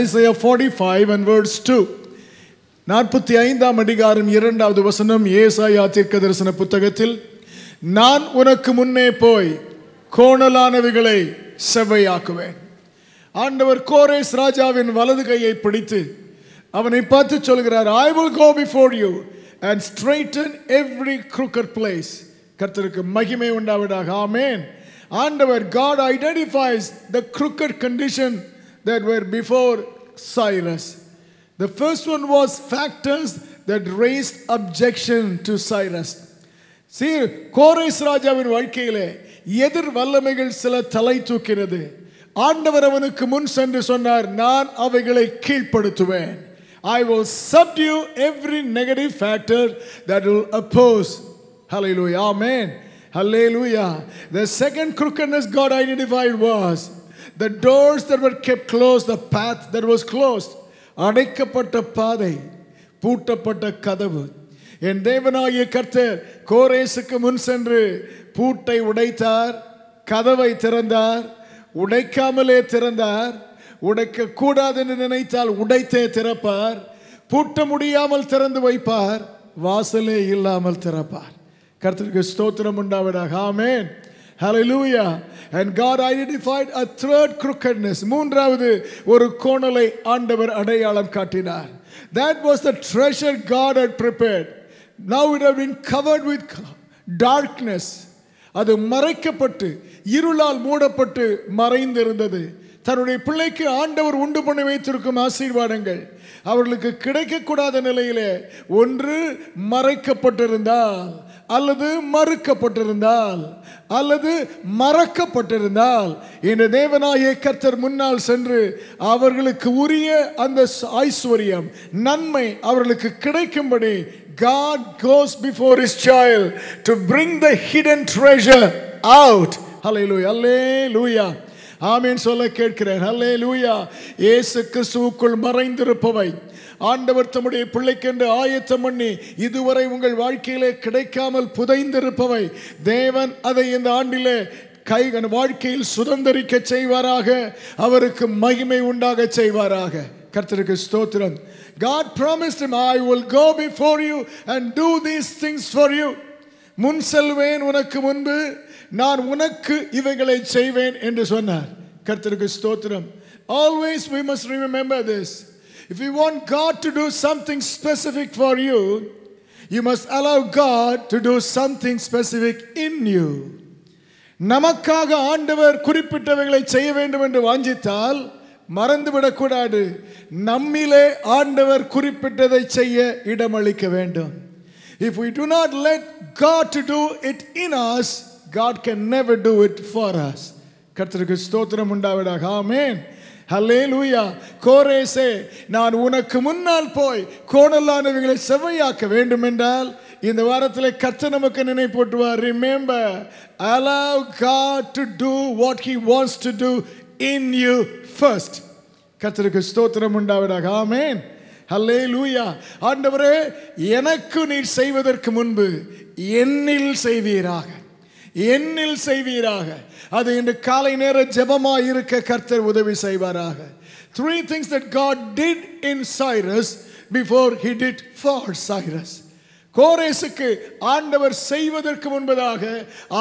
Isaiah forty five and words two நாற்பத்தி ஐந்தாம் அதிகாரம் இரண்டாவது வசனம் ஏசாயா தீர்க்க தரிசன புத்தகத்தில் நான் உனக்கு முன்னே போய் கோணலானவைகளை செவ்வையாக்குவேன் ஆண்டவர் கோரேஸ் ராஜாவின் வலது கையை பிடித்து அவனை பார்த்து சொல்கிறார் I will go before you and straighten every crooked place கர்த்தருக்கு மகிமை உண்டாவிடாக ஆமேன் ஆண்டவர் God identifies the crooked condition that were before Cyrus. The first one was factors that raised objection to Cyrus. See, கோரேஸ் ராஜாவின் வாழ்க்கையிலே எதிர் வல்லமைகள் sela தலை தூக்கினது ஆண்டவர் அவனுக்கு முன் சென்று சொன்னார் நான் அவைகளை கீழ்ப்படுத்துவேன் I will subdue every negative factor that will oppose. Hallelujah. Amen. Hallelujah. The second crookedness God identified was the doors that were kept close the path that was closed அடைக்கப்பட்ட பாதை பூட்டப்பட்ட கதவு என் தேவனாகிய கர்த்தர் கோரேசுக்கு முன் சென்று பூட்டை உடைத்தார் கதவை திறந்தார் உடைக்காமலே திறந்தார் உடைக்க கூடாது என்று நினைத்தால் உடைத்தே திறப்பார் பூட்ட முடியாமல் திறந்து வைப்பார் வாசலே இல்லாமல் திறப்பார் கர்த்தருக்கு ஸ்தோத்திரம் உண்டாவிடாக ஆமேன் ஹலலூயா and God identified a third crookedness மூன்றாவது ஒரு கோணலை ஆண்டவர் அடையாளம் காட்டினார் that was the treasure God had prepared now it have been covered with darkness அது மறைக்கப்பட்டு இருளால் மூடப்பட்டு மறைந்திருந்தது தன்னுடைய பிள்ளைக்கு ஆண்டவர் உண்டு பண்ணி வைத்திருக்கும் ஆசீர்வாதங்கள் அவர்களுக்கு கிடைக்கக்கூடாத நிலையிலே ஒன்று மறைக்கப்பட்டிருந்தால் அல்லது மறுக்கப்பட்டிருந்தால் அல்லது மறக்கப்பட்டிருந்தால் இந்த தேவனாய கர்த்தர் முன்னால் சென்று அவர்களுக்கு உரிய அந்த ஐஸ்வர்யம் நன்மை அவர்களுக்கு கிடைக்கும்படி God goes before his child to bring the hidden treasure out. Hallelujah. Hallelujah. ஆமீன் சொல்ல கேட்கிறேன் ஹல்லே லூயா ஏசுக்கு சூக்குள் மறைந்திருப்பவை ஆண்டவர் தம்முடைய பிள்ளைக்கென்று ஆயத்தம் பண்ணி இதுவரை உங்கள் வாழ்க்கையிலே கிடைக்காமல் புதைந்திருப்பவை தேவன் அதை இந்த ஆண்டிலே கைகன் வாழ்க்கையில் சுதந்திரிக்க செய்வாராக அவருக்கு மகிமை உண்டாக செய்வாராக கர்த்தருக்கு ஸ்தோத்திரம் God promised I will go before you and do these things for you முன் செல்வேன் உனக்கு முன்பு நான் உனக்கு இவைகளை செய்வேன் என்று சொன்னார் கர்த்தருக்கு ஸ்தோத்திரம் always we must remember this If you want God to do something specific for you, you must allow God to do something specific in you. நமக்காக ஆண்டவர் குறிப்பிட்டவைகளை செய்ய வேண்டும் என்று வாஞ்சித்தால் மறந்துவிடக்கூடாது நம்மிலே ஆண்டவர் குறிப்பிட்டதை செய்ய இடமளிக்க வேண்டும் if you to not let God to do it in us God can never do it for us கத்திரிக்கு ஸ்தோத்திரம் உண்டாவிடாக ஆமேன் ஹலே லூயா கோரேசே நான் உனக்கு முன்னால் போய் கோணலானவர்களை செவ்வையாக்க வேண்டும் என்றால் இந்த வாரத்தில் கத்த நமக்கு நினைப்பூட்டுவார் remember allow God to do what he wants to do in you first கத்தருக்கு ஸ்தோத்திரம் உண்டாவிடாக ஆமேன் ஹல்லே லூயா ஆண்டவரே எனக்கு நீர் செய்வதற்கு முன்பு என்னில் செய்வீராக என்னில் செய்வீராக அது இன்று காலை நேர ஜபமாக இருக்க கர்த்தர் உதவி செய்வாராக three things that God did in Cyrus before he did for Cyrus கோரேசுக்கு ஆண்டவர் செய்வதற்கு முன்பதாக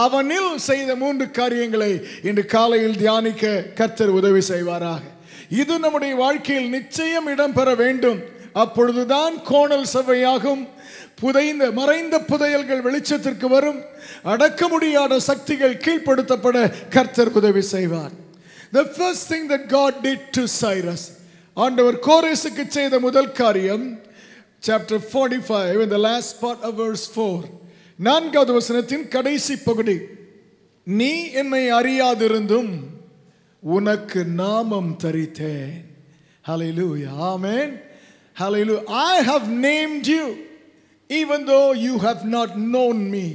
அவனில் செய்த மூன்று காரியங்களை இன்று காலையில் தியானிக்க கர்த்தர் உதவி செய்வாராக இது நம்முடைய வாழ்க்கையில் நிச்சயம் இடம்பெற வேண்டும் அப்பொழுதுதான் கோணல் சபையாகும் புதைந்த மறைந்த புதையல்கள் வெளிச்சத்திற்கு வரும் அடக்க முடியாத சக்திகள் கீழ்ப்படுத்தப்பட கர்த்தர் உதவி செய்வார் the first thing that God did to Cyrus ஆண்டவர் கோரேசுக்கு செய்த முதல் காரியம் சாப்டர் ஃபார்ட்டி ஃபைவ் இந்த லாஸ்ட் பார்ட் அவர்ஸ் ஃபோர் நான்காவது வசனத்தின் கடைசி பகுதி நீ என்னை அறியாதிருந்தும் உனக்கு நாமம் தரித்தேன் ஹலையிலு ஆமேன் ஹலையிலு I have named you even though you have not known me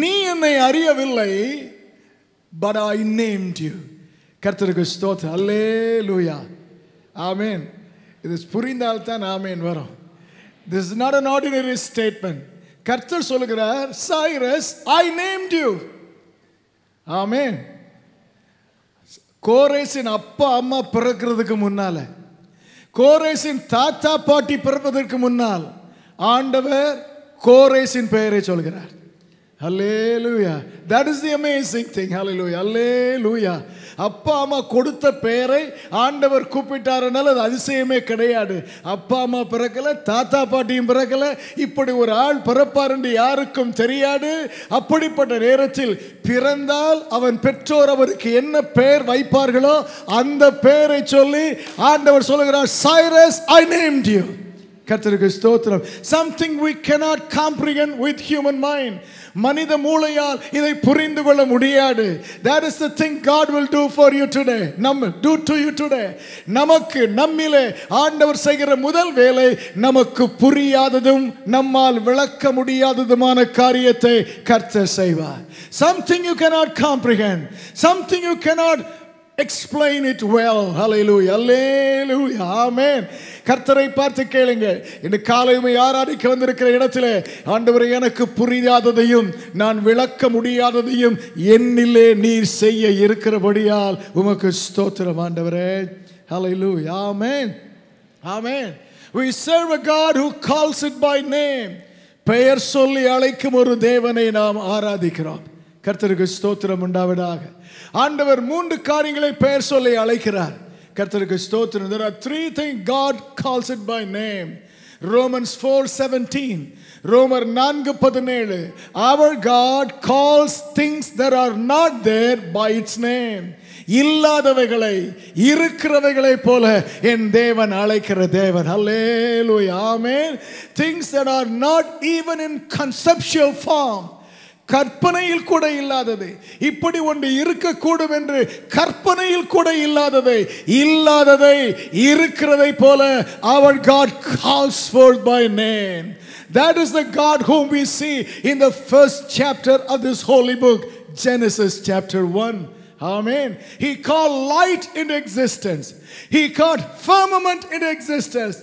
நீ என்னை அறியவில்லை பட் ஐ நேம்ட் யூ கர்த்தருக்கு ஸ்தோத் அல்லே லூயா ஆமேன் இது புரிந்தால்தான் ஆமேன் வரும் this is not an ordinary statement கர்த்தர் சொல்லுகிறார் சைரஸ் ஐ நேம்ட் யூ ஆமேன் கோரேசின் அப்பா அம்மா பிறக்கிறதுக்கு முன்னால் கோரேசின் தாத்தா பாட்டி பிறப்பதற்கு முன்னால் ஆண்டவர் கோரேசின் பெயரை சொல்கிறார் அல்லே லூயா that is the amazing thing ஹலே லூயா அல்லே லூயா அப்பா அம்மா கொடுத்த பெயரை ஆண்டவர் கூப்பிட்டாருனால அது அதிசயமே கிடையாது அப்பா அம்மா பிறக்கலை தாத்தா பாட்டியும் பிறக்கலை இப்படி ஒரு ஆள் பிறப்பார் என்று யாருக்கும் தெரியாது அப்படிப்பட்ட நேரத்தில் பிறந்தால் அவன் பெற்றோர் அவருக்கு என்ன பெயர் வைப்பார்களோ அந்த பெயரை சொல்லி ஆண்டவர் சொல்லுகிறார் சைரஸ் ஐ நேம் யூ கத்தருக்கு ஸ்தோத்திரம் something we cannot comprehend with human mind மனித மூளையால் இதை புரிந்து கொள்ள முடியாது that is the thing God will do for you today நம்ம டூ டு யூ டுடே நமக்கு நம்மிலே ஆண்டவர் செய்கிற முதல் வேலை நமக்கு புரியாததும் நம்மால் விளக்க முடியாததுமான காரியத்தை கர்த்தர் செய்வார் something you cannot comprehend something you cannot explain it well ஹலையிலூயா அல்லேலூயா ஆமேன் கர்த்தரை பார்த்து கேளுங்க இந்த காலையுமே ஆராதிக்க வந்திருக்கிற இடத்துல ஆண்டவர் எனக்கு புரியாததையும் நான் விளக்க முடியாததையும் என்னிலே நீர் செய்ய இருக்கிறபடியால் உமக்கு ஸ்தோத்திரம் ஆண்டவரே ஹலையிலூயா ஆமேன் ஆமேன் We serve a God who calls it by name. பெயர் சொல்லி அழைக்கும் ஒரு தேவனை நாம் ஆராதிக்கிறோம் கர்த்தருக்கு ஸ்தோத்திரம் உண்டாவிடாக ஆண்டவர் மூன்று காரியங்களை பெயர் சொல்லி அழைக்கிறார் கர்த்தருக்கு ஸ்தோத்திரம் there are three thing God calls it by name Romans 4:17 ரோமர் நான்கு பதினேழு அவர் God calls that are are not there by its name இல்லாதவைகளை இருக்கிறவைகளை போல என் தேவன் அழைக்கிற தேவன் அல்லேலூயா ஆமென் things that are not even in conceptual form கற்பனையில் கூட இல்லாதது இப்படி ஒன்று இருக்கக்கூடும் என்று கற்பனையில் கூட இல்லாததை இல்லாததை இருக்கிறதை போல அவர் God calls by name That is the God whom we see in the first chapter of this holy book, Genesis chapter 1. Amen. He called light into existence. He called firmament into existence.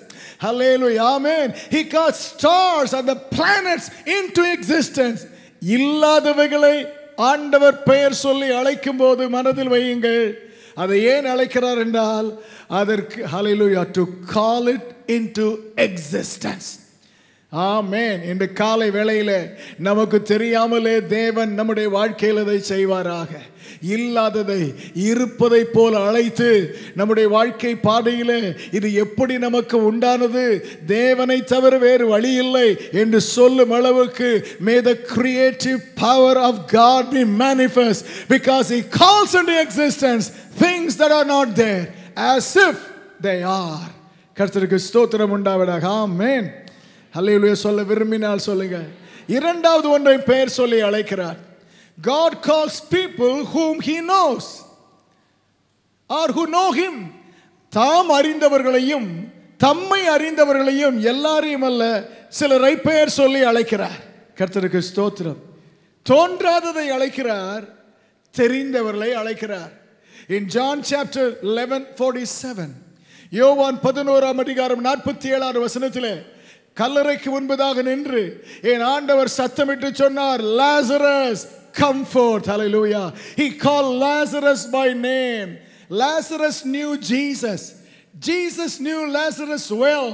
Hallelujah. Amen. He called stars and the planets into existence. இல்லாதவைகளை ஆண்டவர் பெயர் சொல்லி அழைக்கும் போது மனதில் வையுங்கள் அதை ஏன் அழைக்கிறார் என்றால் அதற்கு ஹலிலுயா to call it into existence ஆமேன் இன்று காலை வேளையில் நமக்கு தெரியாமலே தேவன் நம்முடைய வாழ்க்கையில் அதை செய்வாராக இல்லாததை இருப்பதை போல் அழைத்து நம்முடைய வாழ்க்கை பாதையில் இது எப்படி நமக்கு உண்டானது தேவனை தவிர வேறு வழி இல்லை என்று சொல்லும் அளவுக்கு may the creative power of God be manifest because he calls and existence things that are not there as if they are கர்த்தருக்கு ஸ்தோத்திரம் உண்டாவிடாக ஆமேன் ஹலையிலுய சொல்ல விரும்பினால் சொல்லுங்க இரண்டாவது ஒன்றை பெயர் சொல்லி அழைக்கிறார் God calls people whom he knows are who know him தாம் அறிந்தவர்களையும் தம்மை அறிந்தவர்களையும் எல்லாரையும் அல்ல சிலரை பெயர் சொல்லி அழைக்கிறார் கர்த்தருக்கு ஸ்தோத்திரம் தோன்றாததை அழைக்கிறார் தெரிந்தவர்களை அழைக்கிறார் in John chapter eleven forty seven யோவான் பதினோராம் அதிகாரம் நாற்பத்தி ஏழாறு வசனத்திலே கல்லறைக்கு முன்பதாக நின்று என் ஆண்டவர் சத்தமிட்டு சொன்னார் லாசரஸ் கம்ஃபோர்ட் ஹalleluya he called lazarus by name lazarus knew jesus jesus knew lazarus well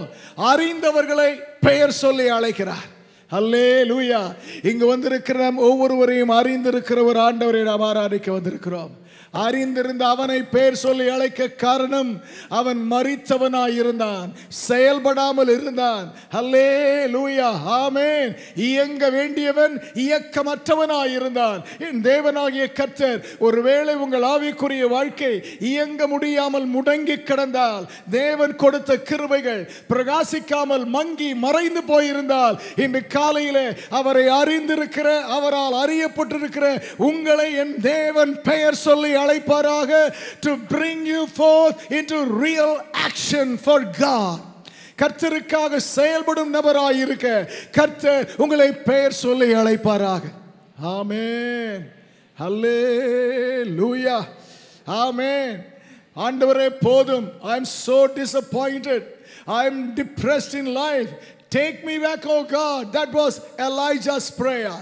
அறிந்தவர்களை பெயர் சொல்லி அழைக்கிறார் அல்லே லூயா இங்கு வந்திருக்கிற நாம் ஒவ்வொருவரையும் அறிந்திருக்கிற ஒரு ஆண்டவரை நாம் ஆராதிக்க வந்திருக்கிறோம் அறிந்திருந்த அவனை பேர் சொல்லி அழைக்க காரணம் அவன் மறித்தவனாயிருந்தான் செயல்படாமல் இருந்தான் ஹல்லே லூயா ஆமேன் இயங்க வேண்டியவன் இயக்கமற்றவனாயிருந்தான் என் தேவனாகிய கர்த்தர் ஒருவேளை உங்கள் ஆவிக்குரிய வாழ்க்கை இயங்க முடியாமல் முடங்கி கிடந்தால் தேவன் கொடுத்த கிருவைகள் பிரகாசிக்காமல் மங்கி மறைந்து போயிருந்தால் இன்று காலையில் அவரை அறிந்திருக்கிற அவரால் அறியப்பட்டிருக்கிற உங்களை என் தேவன் பெயர் சொல்லி அழைப்பாராக to bring you forth into real action for God கர்த்தருக்காக செயல்படும் நபராக இருக்க கர்த்தர் உங்களை பெயர் சொல்லி அழைப்பாராக ஆமேன் ஹல்லே லூயா ஆமேன் ஆண்டவரே போதும் I am so disappointed I am depressed in life take me back oh God that was Elijah's prayer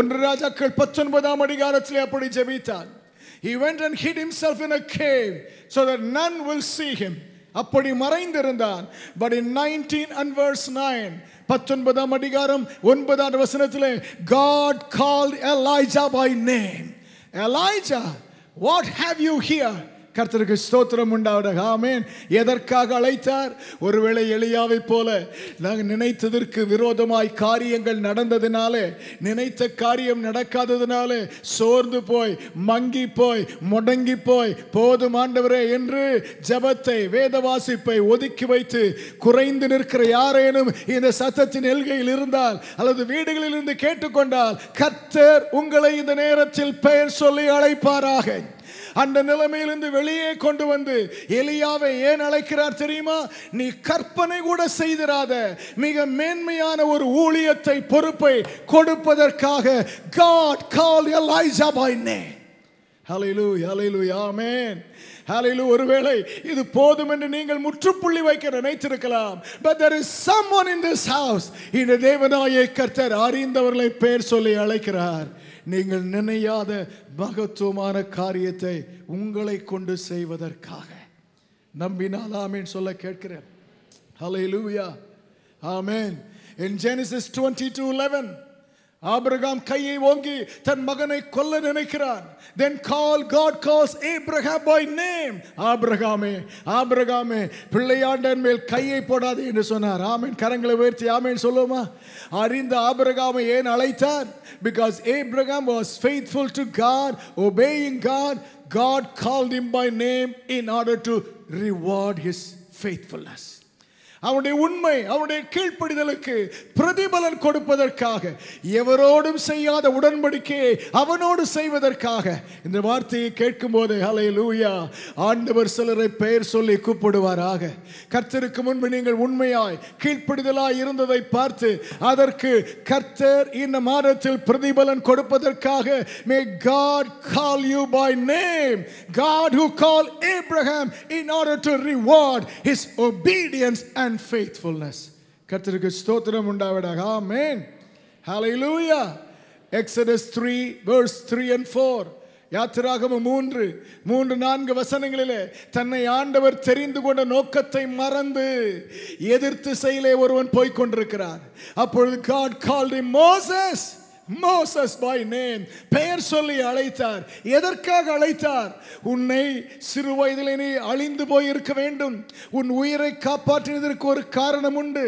ஒன்று ராஜாக்கள் பத்தொன்பதாம் அதிகாரத்தில் அப்படி ஜெபித்தான் he went and hid himself in a cave so that none will see him but in 19 and verse 9 பத்தொன்பதாம் அதிகாரம் ஒன்பதாம் வசனத்தில் God call Elijah by name Elijah what have you here கர்த்தருக்கு ஸ்தோத்திரம் உண்டாவிட ஆமேன் எதற்காக அழைத்தார் ஒருவேளை எளியாவை போல நாங்கள் நினைத்ததற்கு விரோதமாய் காரியங்கள் நடந்ததினாலே நினைத்த காரியம் நடக்காததினாலே சோர்ந்து போய் மங்கி போய் முடங்கி போய் போதும் ஆண்டவரே என்று ஜபத்தை வேத வாசிப்பை ஒதுக்கி வைத்து குறைந்து நிற்கிற யாரேனும் இந்த சத்தத்தின் எல்கையில் இருந்தால் அல்லது வீடுகளில் இருந்து கேட்டுக்கொண்டால் கர்த்தர் உங்களை இந்த நேரத்தில் பெயர் சொல்லி அழைப்பாராக அந்த நிலைமையிலிருந்து வெளியே கொண்டு வந்து எலியாவை ஏன் அழைக்கிறார் தெரியுமா நீ கற்பனை கூட செய்திராத மிக மேன்மையான ஒரு ஊழியத்தை பொறுப்பை கொடுப்பதற்காக God call Elisha by name ஒருவேளை இது போதும் என்று நீங்கள் முற்றுப்புள்ளி வைக்க நினைத்திருக்கலாம் is someone in this house இந்த தேவனாயை கர்த்தர் அறிந்தவர்களை பேர் சொல்லி அழைக்கிறார் நீங்கள் நினையாத மகத்துவமான காரியத்தை உங்களை கொண்டு செய்வதற்காக நம்பினாலாமே சொல்ல கேட்கிறேன் ஹலை லூயா ஆமேன் In twenty two 11, Abraham Kaye Wongi, Tan Magane Kolan Nekran. Then call God calls Abraham by name. Abraham, Abraham, Pilayan and Mel Kaye Poda in the Sonar. Amen Karangla Verti, Amen Soloma. Are in the Abraham Yen Alaitan. Because Abraham was faithful to God, obeying God, God called him by name in order to reward his faithfulness. அவனுடைய உண்மை அவனுடைய கீழ்ப்படிதலுக்கு பிரதிபலன் கொடுப்பதற்காக எவரோடும் செய்யாத உடன்படிக்கையை அவனோடு செய்வதற்காக இந்த வார்த்தையை கேட்கும்போது ஹலை லூயா ஆண்டவர் சிலரை பெயர் சொல்லி கூப்பிடுவாராக கர்த்தருக்கு முன்பு நீங்கள் உண்மையாய் கீழ்ப்படிதலாய் இருந்ததை பார்த்து அதற்கு கர்த்தர் இந்த மாதத்தில் பிரதிபலன் கொடுப்பதற்காக may God call you by name God who call Abraham in order to reward his obedience and and faithfulness கர்த்தருக்கு ஸ்தோத்திரம் உண்டாவதாக ஆமேன் லூயா எக்ஸடஸ் 3 verse 3 and 4 யாத்திராகமம் மூன்று மூன்று நான்கு வசனங்களிலே தன்னை ஆண்டவர் தெரிந்து கொண்ட நோக்கத்தை மறந்து எதிர்த்து செயலே ஒருவன் போய்க் கொண்டிருக்கிறார் அப்பொழுது God call Moses Moses by name பெயர் சொல்லி அழைத்தார் எதற்காக அழைத்தார் உன்னை சிறு வயதில் நீ அழிந்து போய் இருக்க வேண்டும் உன் உயிரை காப்பாற்றினதற்கு ஒரு காரணம் உண்டு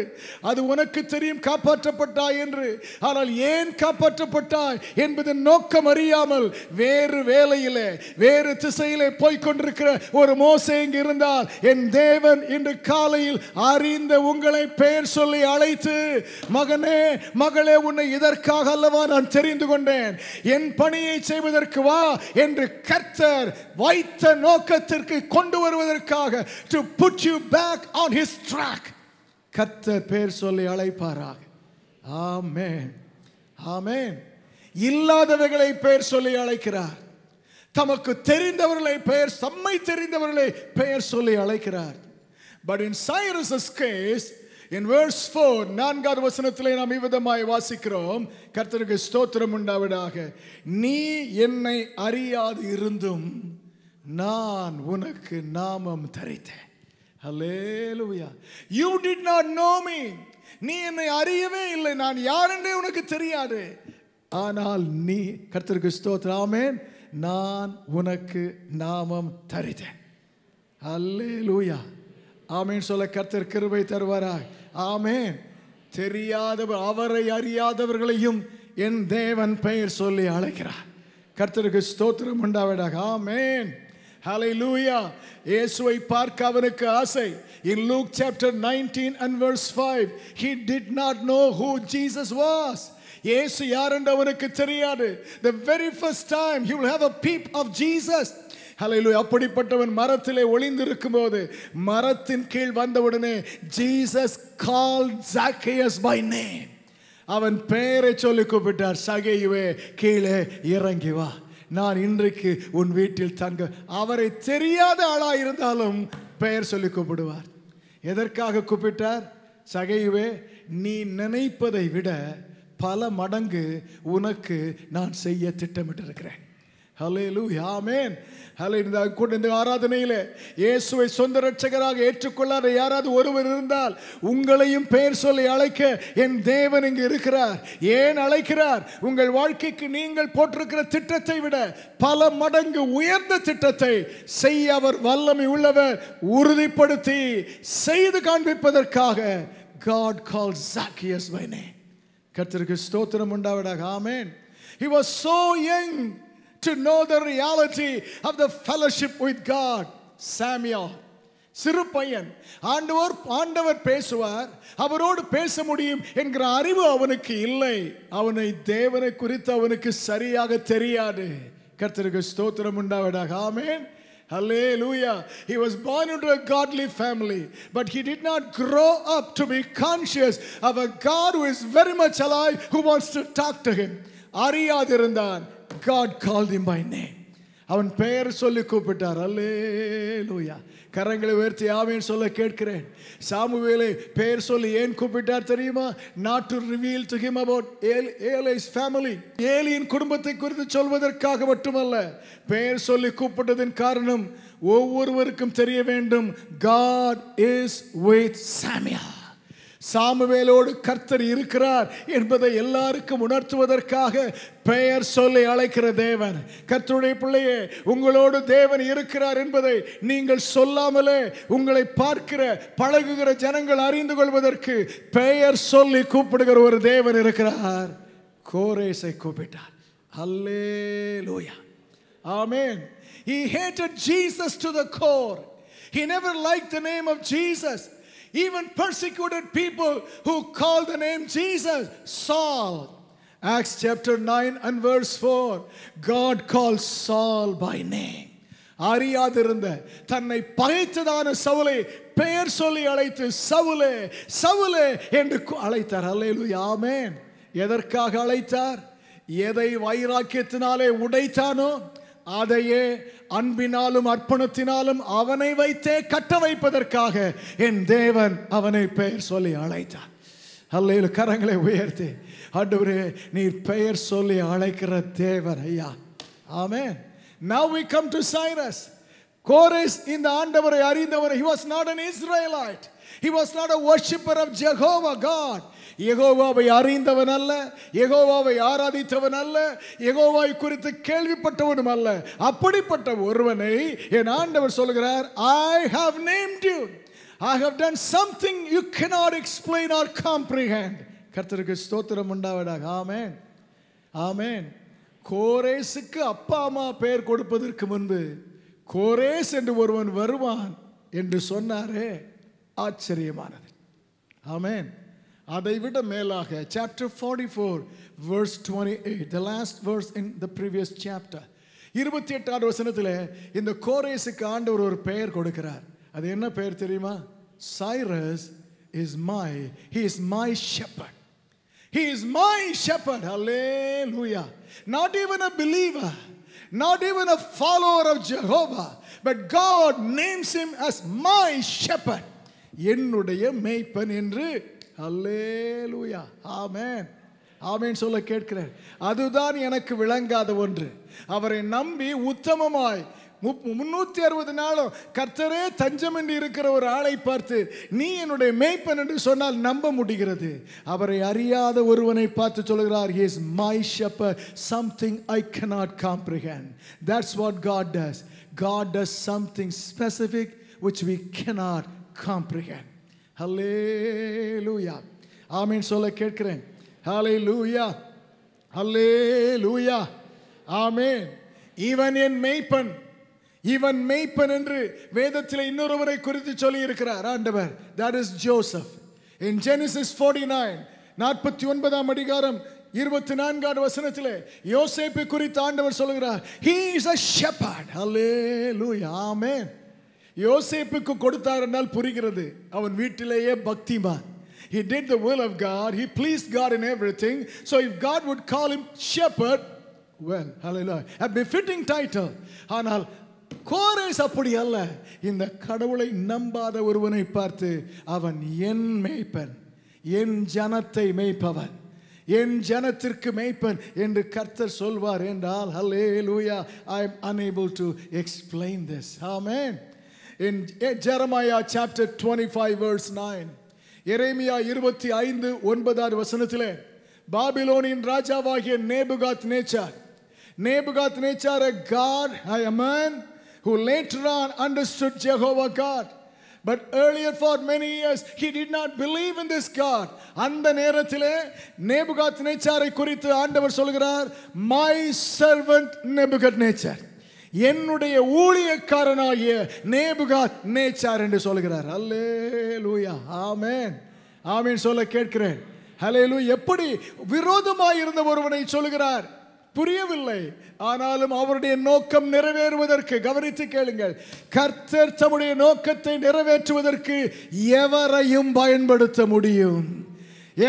அது உனக்கு தெரியும் காப்பாற்றப்பட்டாய் என்று ஆனால் ஏன் காப்பாற்றப்பட்டாய் என்பதன் நோக்கம் அறியாமல் வேறு வேலையிலே வேறு திசையிலே போய்கொண்டிருக்கிற ஒரு மோசை இங்கு இருந்தால் என் தேவன் இன்று காலையில் அறிந்த உங்களை பெயர் சொல்லி அழைத்து மகனே மகளே உன்னை இதற்காக அல்லவா நான் தெரிந்து கொண்டேன் என் பணியை செய்வதற்கு வா என்று கர்த்தர் வைத்த நோக்கத்திற்கு கொண்டு வருவதற்காக to put you back on his track கர்த்தர் பேர் சொல்லி அழைப்பாராக ஆமேன் ஆமேன் இல்லாதவைகளை பெயர் சொல்லி அழைக்கிறார் தமக்கு தெரிந்தவர்களை பெயர் சம்மை தெரிந்தவர்களை பெயர் சொல்லி அழைக்கிறார் but in Cyrus case in verse four நான்காவது வசனத்திலே நாம் இவ்விதமாய் வாசிக்கிறோம் கர்த்தருக்கு ஸ்தோத்திரம் உண்டாவிடாக நீ என்னை அறியாது இருந்தும் நான் உனக்கு நாமம் தரித்தேன் hallelujah you did not know me நீ என்னை அறியவே இல்லை நான் யாருன்றே உனக்கு தெரியாது ஆனால் நீ கர்த்தருக்கு ஸ்தோத்திராமே நான் உனக்கு நாமம் தரித்தேன் அல்லே லூயா ஆமீன் சொல்ல கர்த்தர் கிருபை தருவாராய் ஆமே தெரியாதவர் அவரை அறியாதவர்களையும் என் தேவன் பெயர் சொல்லி அழைக்கிறார் கர்த்தருக்கு ஸ்தோத்திரம் உண்டாவிடாக ஆமேன் ஹலை லூயா இயேசுவை பார்க்க அவனுக்கு ஆசை In Luke chapter nineteen and verse five he did not know who Jesus was இயேசு யார் என்று அவனுக்கு தெரியாது the very first time he will peep of ஹலையிலோ அப்படிப்பட்டவன் மரத்திலே ஒளிந்திருக்கும் போது மரத்தின் கீழ் வந்தவுடனே Jesus call Zacchaeus by name அவன் பெயரை சொல்லி கூப்பிட்டார் சகையுவே கீழே இறங்கி வா நான் இன்றைக்கு உன் வீட்டில் தங்க அவரை தெரியாத ஆளாக இருந்தாலும் பெயர் சொல்லி கூப்பிடுவார் எதற்காக கூப்பிட்டார் சகையுவே நீ நினைப்பதை விட பல மடங்கு உனக்கு நான் செய்ய திட்டமிட்டிருக்கிறேன் ஹலேலு ஆமேன் ஹலே இந்த கூட ஆராதனையில் இயேசுவை சொந்த ரட்சகராக ஏற்றுக்கொள்ளாத யாராவது ஒருவர் இருந்தால் உங்களையும் பெயர் சொல்லி அழைக்க என் தேவன் இங்கு இருக்கிறார் ஏன் அழைக்கிறார் உங்கள் வாழ்க்கைக்கு நீங்கள் போட்டிருக்கிற திட்டத்தை விட பல மடங்கு உயர்ந்த திட்டத்தை செய்ய அவர் வல்லமை உள்ளவர் உறுதிப்படுத்தி செய்து காண்பிப்பதற்காக காட் கால் ஜாக்கியஸ் பை நே ஸ்தோத்திரம் உண்டாவிடாக ஆமேன் He was so young to know the reality of the fellowship with God. Samuel. சிறு பையன் ஆண்டவர் ஆண்டவர் பேசுவார் அவரோடு பேச முடியும் என்கிற அறிவு அவனுக்கு இல்லை அவனை தேவனை குறித்து அவனுக்கு சரியாக தெரியாது கர்த்தருக்கு ஸ்தோத்திரம் உண்டாவதாக ஆமேன் Hallelujah. He was born into a godly family, but he did not grow up to be conscious of a God who is very much alive, who wants to talk to him. அறியாதிருந்தான் God call the my name அவன் பெயர் சொல்லி கூப்பிட்டார் அல்லே லூயா கரங்களை உயர்த்தி ஆவேன் சொல்ல கேட்கிறேன் சாமுவேலை பெயர் சொல்லி ஏன் கூப்பிட்டார் தெரியுமா not to reveal to him about ஏல் ஏலைஸ் ஃபேமிலி ஏலியின் குடும்பத்தை குறித்து சொல்வதற்காக மட்டுமல்ல பெயர் சொல்லி கூப்பிட்டதின் காரணம் ஒவ்வொருவருக்கும் தெரிய வேண்டும் காட் இஸ் வித் சாமியா சாமுவேலோடு கர்த்தர் இருக்கிறார் என்பதை எல்லாருக்கும் உணர்த்துவதற்காக பெயர் சொல்லி அழைக்கிற தேவன் கர்த்தருடைய பிள்ளையே உங்களோடு தேவன் இருக்கிறார் என்பதை நீங்கள் சொல்லாமலே உங்களை பார்க்கிற பழகுகிற ஜனங்கள் அறிந்து கொள்வதற்கு பெயர் சொல்லி கூப்பிடுகிற ஒரு தேவன் இருக்கிறார் கோரேசை கூப்பிட்டார் அல்லே லோயா ஆமேன் He hated Jesus to the core. He never liked the name of Jesus. even persecuted people who called the name Jesus, Saul. Acts chapter 9 and verse 4 God called Saul by name. அறியாதிருந்த தன்னை பகைத்ததான சவுலை பெயர் சொல்லி அழைத்து சவுலே சவுலே என்று அழைத்தார் அல்லேலு யாமேன் எதற்காக அழைத்தார் எதை வைராக்கியத்தினாலே உடைத்தானோ அதையே அன்பினாலும் அர்ப்பணத்தினாலும் அவனை வைத்தே கட்ட வைப்பதற்காக என் தேவன் அவனை பெயர் சொல்லி அழைத்தார் அல்லையில் கரங்களை உயர்த்தி அடுவரே நீர் பெயர் சொல்லி அழைக்கிற தேவர் ஐயா ஆமே now we come to Cyrus கோரேஸ் இந்த ஆண்டவரை அறிந்தவர் he was not an Israelite he was not a worshipper of Jehovah God எகோவாவை அறிந்தவன் அல்ல எகோவாவை ஆராதித்தவன் அல்ல எகோவாய் குறித்து கேள்விப்பட்டவனும் அல்ல அப்படிப்பட்ட ஒருவனை என் ஆண்டவர் சொல்கிறார் I have name you I have done something you cannot explain or comprehend கர்த்தருக்கு ஸ்தோத்திரம் உண்டாவதாக ஆமேன் ஆமேன் கோரேசுக்கு அப்பா அம்மா பெயர் கொடுப்பதற்கு முன்பு கோரேஸ் என்று ஒருவன் வருவான் என்று சொன்னாரே ஆச்சரியமானது ஆமேன் அதை விட மேலாக chapter forty four verse twenty eight the last verse in the previous chapter இருபத்தி எட்டாவது வசனத்தில் இந்த கோரேஸுக்கு ஆண்டவர் ஒரு பெயர் கொடுக்கிறார் அது என்ன பெயர் தெரியுமா Cyrus is my he is my shepherd he is my shepherd hallelujah not even a believer not even a follower of Jehovah, but God names him as my shepherd. என்னுடைய மேய்ப்பன் என்று அல்லேலூயா ஆமேன் ஆமேன் சொல்ல கேட்கிறார் அதுதான் எனக்கு விளங்காத ஒன்று அவரை நம்பி உத்தமமாய் முந்நூற்றி அறுபது நாளும் கர்த்தரே தஞ்சமின்றி இருக்கிற ஒரு ஆளை பார்த்து நீ என்னுடைய மேய்ப்பன் என்று சொன்னால் நம்ப முடிகிறது அவரை அறியாத ஒருவனை பார்த்து சொல்கிறார் is my shepherd something I cannot comprehend that's what God does God does something specific which we cannot comprehend hallelujah ஆமீன் சொல்ல கேட்கிறேன் ஹலே லூயா ஹலே லூயா ஆமேன் இவன் என் மெய்ப்பன் இவன் மெய்ப்பன் என்று வேதத்தில் இன்னொருவரை குறித்து சொல்லி இருக்கிறார் ஆண்டவர் that is Joseph in Genesis forty nine நாற்பத்தி ஒன்பதாம் அதிகாரம் இருபத்தி நான்காவது வசனத்தில் யோசேப்பை குறித்து ஆண்டவர் சொல்லுகிறார் ஹீ இஸ் அ ஷெப்பர்ட் ஹலே லூயா ஆமேன் யோசேப்புக்கு கொடுத்தார் என்றால் புரிகிறது அவன் வீட்டிலேயே பக்திமான் He did the will of God. He pleased God in everything. So if God would call him shepherd, well, hallelujah, a befitting title. ஆனால் கோரேஸ் அப்படி அல்ல இந்த கடவுளை நம்பாத ஒருவனை பார்த்து அவன் என் மேய்ப்பன் என் ஜனத்தை மேய்ப்பவன் என் ஜனத்திற்கு மேய்ப்பன் என்று கர்த்தர் சொல்வார் என்றால் hallelujah I am unable to explain this ஆமேன் in eh, Jeremiah chapter 25 verse 9 எரேமியா இருபத்தி ஐந்து ஒன்பதாவது வசனத்தில் பாபிலோனின் ராஜாவாகிய நேபுகாத் நேச்சார் நேபுகாத் நேச்சார் a god I a man who later on understood Jehovah God but earlier for many years he did not believe in this God அந்த நேரத்தில் நேபுகாத் நேச்சாரை குறித்து ஆண்டவர் சொல்கிறார் மை சர்வன்ட் நேபுகட் நேச்சர் என்னுடைய ஊழியக்காரனாகிய நேபுகா நேச்சார் என்று சொல்கிறார் அல்லே லூயா ஆமேன் ஆமேன் சொல்ல கேட்கிறேன் ஹலே லூ எப்படி விரோதமாக இருந்த ஒருவனை சொல்கிறார் புரியவில்லை ஆனாலும் அவருடைய நோக்கம் நிறைவேறுவதற்கு கவனித்து கேளுங்கள் கர்த்தர் தம்முடைய நோக்கத்தை நிறைவேற்றுவதற்கு எவரையும் பயன்படுத்த முடியும்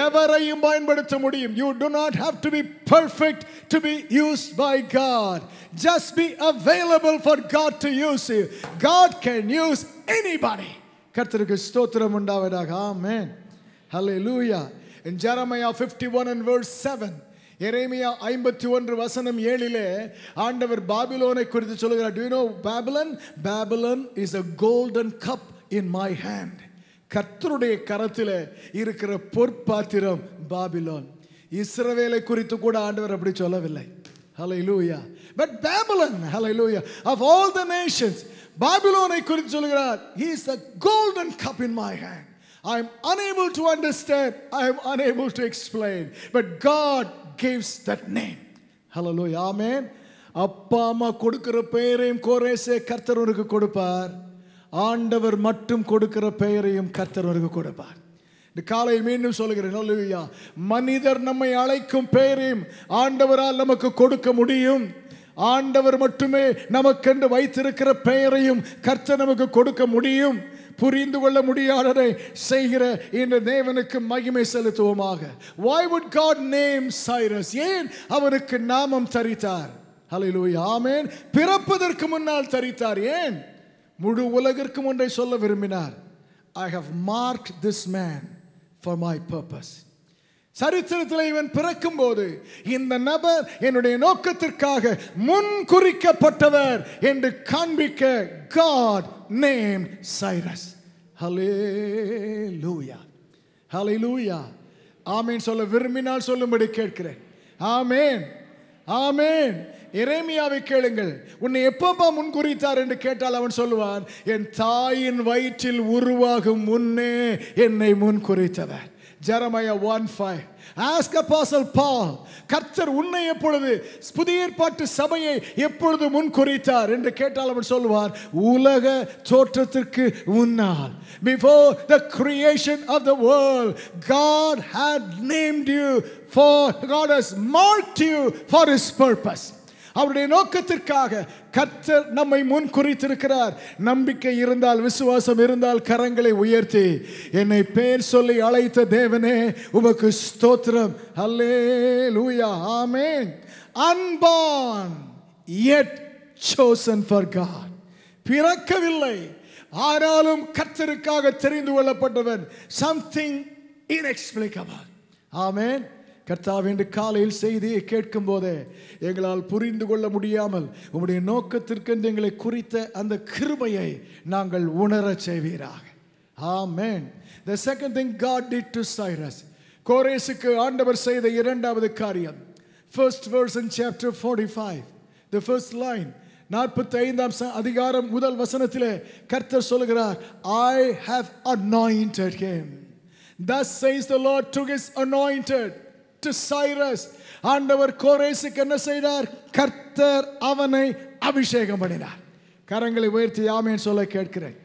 எவரையும் பயன்படுத்த முடியும் you to not have to be perfect to be use by God just be available for God to use you God can use anybody கர்த்தருக்கு ஸ்தோத்திரம் உண்டாவதாக ஆமேன் hallelujah in Jeremiah fifty one and word seven எரேமியா ஐம்பத்தி ஒன்று வசனம் ஏழிலே ஆண்டவர் பாபிலோனை குறித்து சொல்கிறார் do you know Babylon Babylon is a golden cup in my hand கத்தருடைய கரத்தில் இருக்கிற பொற்பாத்திரம் பாபிலோன் இஸ்ரவேலை குறித்து கூட ஆண்டவர் அப்படி சொல்லவில்லை ஹலை லூயா but Babylon hallelujah of all the nations பாபிலோனை குறித்து சொல்கிறார் he is a golden cup in my hand I am unable to understand. I am unable to explain. But God gives that name. Hallelujah. Amen. அப்பா அம்மா கொடுக்கிற பெயரையும் கோரேசே கர்த்தர் உனக்கு கொடுப்பார் ஆண்டவர் மட்டும் கொடுக்கிற பெயரையும் கர்த்தவருக்கு கொடுப்பார் இந்த காலை மீண்டும் சொல்கிறேன் மனிதர் நம்மை அழைக்கும் பெயரையும் ஆண்டவரால் நமக்கு கொடுக்க முடியும் ஆண்டவர் மட்டுமே நமக்கென்று வைத்திருக்கிற பெயரையும் கர்த்தர் நமக்கு கொடுக்க முடியும் புரிந்து கொள்ள முடியாததை செய்கிற இந்த தேவனுக்கு மகிமை செலுத்துவோமாக why would God name Cyrus ஏன் அவனுக்கு நாமம் தரித்தார் ஹலோ ஆமேன் பிறப்பதற்கு முன்னால் தரித்தார் ஏன் முழு உலகிற்கும் ஒன்றை சொல்ல விரும்பினார் I have mark this man for my purpose சரித்திரத்தில் இவன் பிறக்கும் போது இந்த நபர் என்னுடைய நோக்கத்திற்காக முன் குறிக்கப்பட்டவர் என்று காண்பிக்க காட் நேம் சைரஸ் ஹலே லூயா லூயா ஆமேன் சொல்ல விரும்பினால் சொல்லும்படி கேட்கிறேன் ஆமேன் ஆமேன் இறைமையாவை கேளுங்கள் உன்னை எப்பப்பா முன்குறித்தார் என்று கேட்டால் அவன் சொல்லுவான் என் தாயின் வயிற்றில் உருவாகும் முன்னே என்னை முன்குறித்தவர் ஜெரமய ஒன் ஃபைவ் ஆஸ்க் பாசல் பால் கர்த்தர் உன்னை எப்பொழுது புதிய ஏற்பாட்டு சபையை எப்பொழுது முன் முன்குறித்தார் என்று கேட்டால் அவன் சொல்வார் உலக தோற்றத்திற்கு முன்னால் before the creation of the world God had named you for God has marked you for his purpose அவருடைய நோக்கத்திற்காக கர்த்தர் நம்மை முன் குறித்திருக்கிறார் நம்பிக்கை இருந்தால் விசுவாசம் இருந்தால் கரங்களை உயர்த்தி என்னை பேர் சொல்லி அழைத்த தேவனே உமக்கு ஸ்தோத்திரம் அல்லே லூயா ஆமேன் அன்பான் எட் சோசன் ஃபார் காட் பிறக்கவில்லை ஆனாலும் கர்த்தருக்காக தெரிந்து கொள்ளப்பட்டவன் சம்திங் இன்எக்ஸ்பிளிகபிள் ஆமேன் கர்த்தாவே என்று காலையில் செய்தியை கேட்கும் போதே எங்களால் புரிந்து கொள்ள முடியாமல் உங்களுடைய நோக்கத்திற்கென்று எங்களை குறித்த அந்த கிருமையை நாங்கள் உணரச் செய்வீராக ஆமேன் the second thing God did to Cyrus கோரேசுக்கு ஆண்டவர் செய்த இரண்டாவது காரியம் first verse in chapter forty five the first line நாற்பத்தி ஐந்தாம் அதிகாரம் முதல் வசனத்தில் கர்த்தர் சொல்கிறார் I have anointed him Thus says the Lord to his anointed, to Cyrus ஆண்டவர் கோரேசுக்கு என்ன செய்தார் கர்த்தர் அவனை அபிஷேகம் பண்ணினார் கரங்களை உயர்த்தி யாமேன்னு சொல்ல கேட்கிறேன்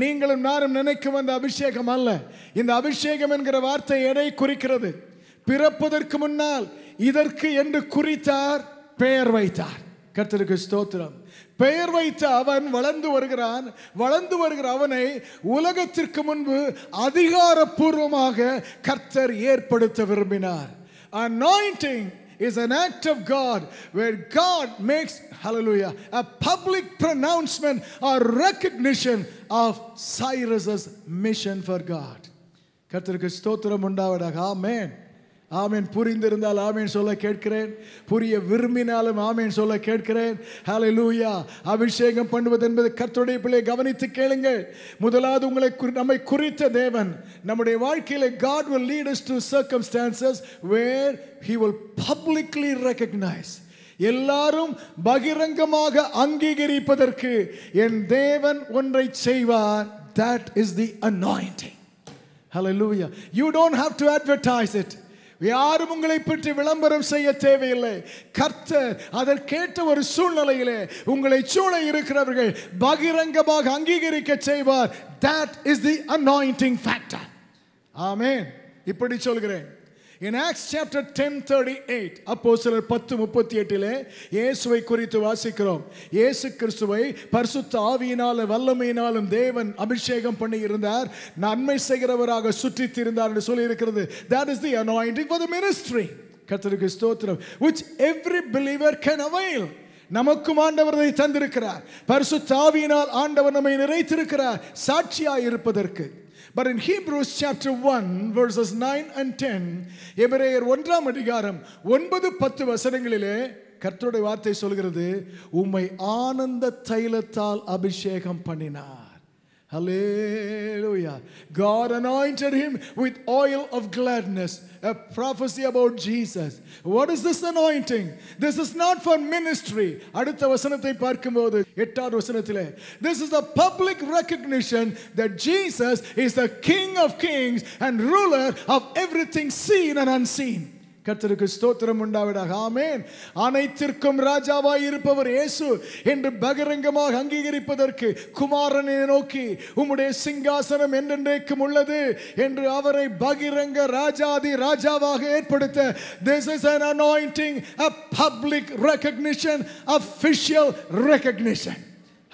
நீங்களும் நானும் நினைக்கும் அந்த அபிஷேகம் அல்ல இந்த அபிஷேகம் என்கிற வார்த்தை எடை குறிக்கிறது பிறப்பதற்கு முன்னால் இதற்கு என்று குறித்தார் பெயர் வைத்தார் கர்த்தருக்கு ஸ்தோத்திரம் பெயர் வைத்த அவன் வளர்ந்து வருகிறான் வளர்ந்து வருகிற அவனை உலகத்திற்கு முன்பு அதிகாரப்பூர்வமாக கர்த்தர் ஏற்படுத்த விரும்பினார் Anointing is an act of God where God makes, hallelujah, a public pronouncement or recognition of Cyrus's mission for God. கர்த்தருக்கு ஆமீன் புரிந்திருந்தால் ஆமீன் சொல்ல கேட்கிறேன் புரிய விரும்பினாலும் ஆமீன் சொல்ல கேட்கிறேன் ஹலை லூயா அபிஷேகம் பண்ணுவது என்பது கர்த்தருடைய பிள்ளை கவனித்து கேளுங்கள் முதலாவது உங்களை நம்மை குறித்த தேவன் நம்முடைய வாழ்க்கையில் God will lead us to circumstances where he will publicly recognise எல்லாரும் பகிரங்கமாக அங்கீகரிப்பதற்கு என் தேவன் ஒன்றை செய்வார் that is the anointing hallelujah you don't have to advertise it யாரும் உங்களை பற்றி விளம்பரம் செய்ய தேவையில்லை கர்த்தர் அதற்கேற்ற ஒரு சூழ்நிலையிலே உங்களை சூழ இருக்கிறவர்கள் பகிரங்கமாக அங்கீகரிக்க செய்வார் that is the anointing factor ஆமே இப்படி சொல்கிறேன் in Acts chapter ten thirty eight அப்போ சிலர் பத்து முப்பத்தி எட்டிலே இயேசுவை குறித்து வாசிக்கிறோம் இயேசு கிறிஸ்துவை பரிசுத்த ஆவியினாலும் வல்லமையினாலும் தேவன் அபிஷேகம் பண்ணி இருந்தார் நன்மை செய்கிறவராக சுற்றித் திருந்தார் என்று சொல்லியிருக்கிறது இருக்கிறது that is the anointing for the ministry கத்தருக்கு ஸ்தோத்திரம் which every believer can avail நமக்கும் ஆண்டவரை தந்திருக்கிறார் பரிசு தாவியினால் ஆண்டவர் நம்மை நிறைத்திருக்கிறார் சாட்சியாய் இருப்பதற்கு but in Hebrews chapter one verses nine and ten எபிரேயர் ஒன்றாம் அதிகாரம் ஒன்பது பத்து வசனங்களிலே கர்த்தருடைய வார்த்தை சொல்கிறது உம்மை ஆனந்த தைலத்தால் அபிஷேகம் பண்ணினார் Hallelujah. God anointed him with oil of gladness, a prophecy about Jesus. What is this anointing? This is not for ministry. This is a public recognition that Jesus is the King of kings and ruler of everything seen and unseen. கர்த்தருக்கு ஸ்தோத்திரம் உண்டாவிடாக ஆமேன் அனைத்திற்கும் ராஜாவாய் இருப்பவர் இயேசு என்று பகிரங்கமாக அங்கீகரிப்பதற்கு குமாரனை நோக்கி உம்முடைய சிங்காசனம் என்றென்றைக்கும் உள்ளது என்று அவரை பகிரங்க ராஜாதி ராஜாவாக ஏற்படுத்த this is an anointing a public recognition official recognition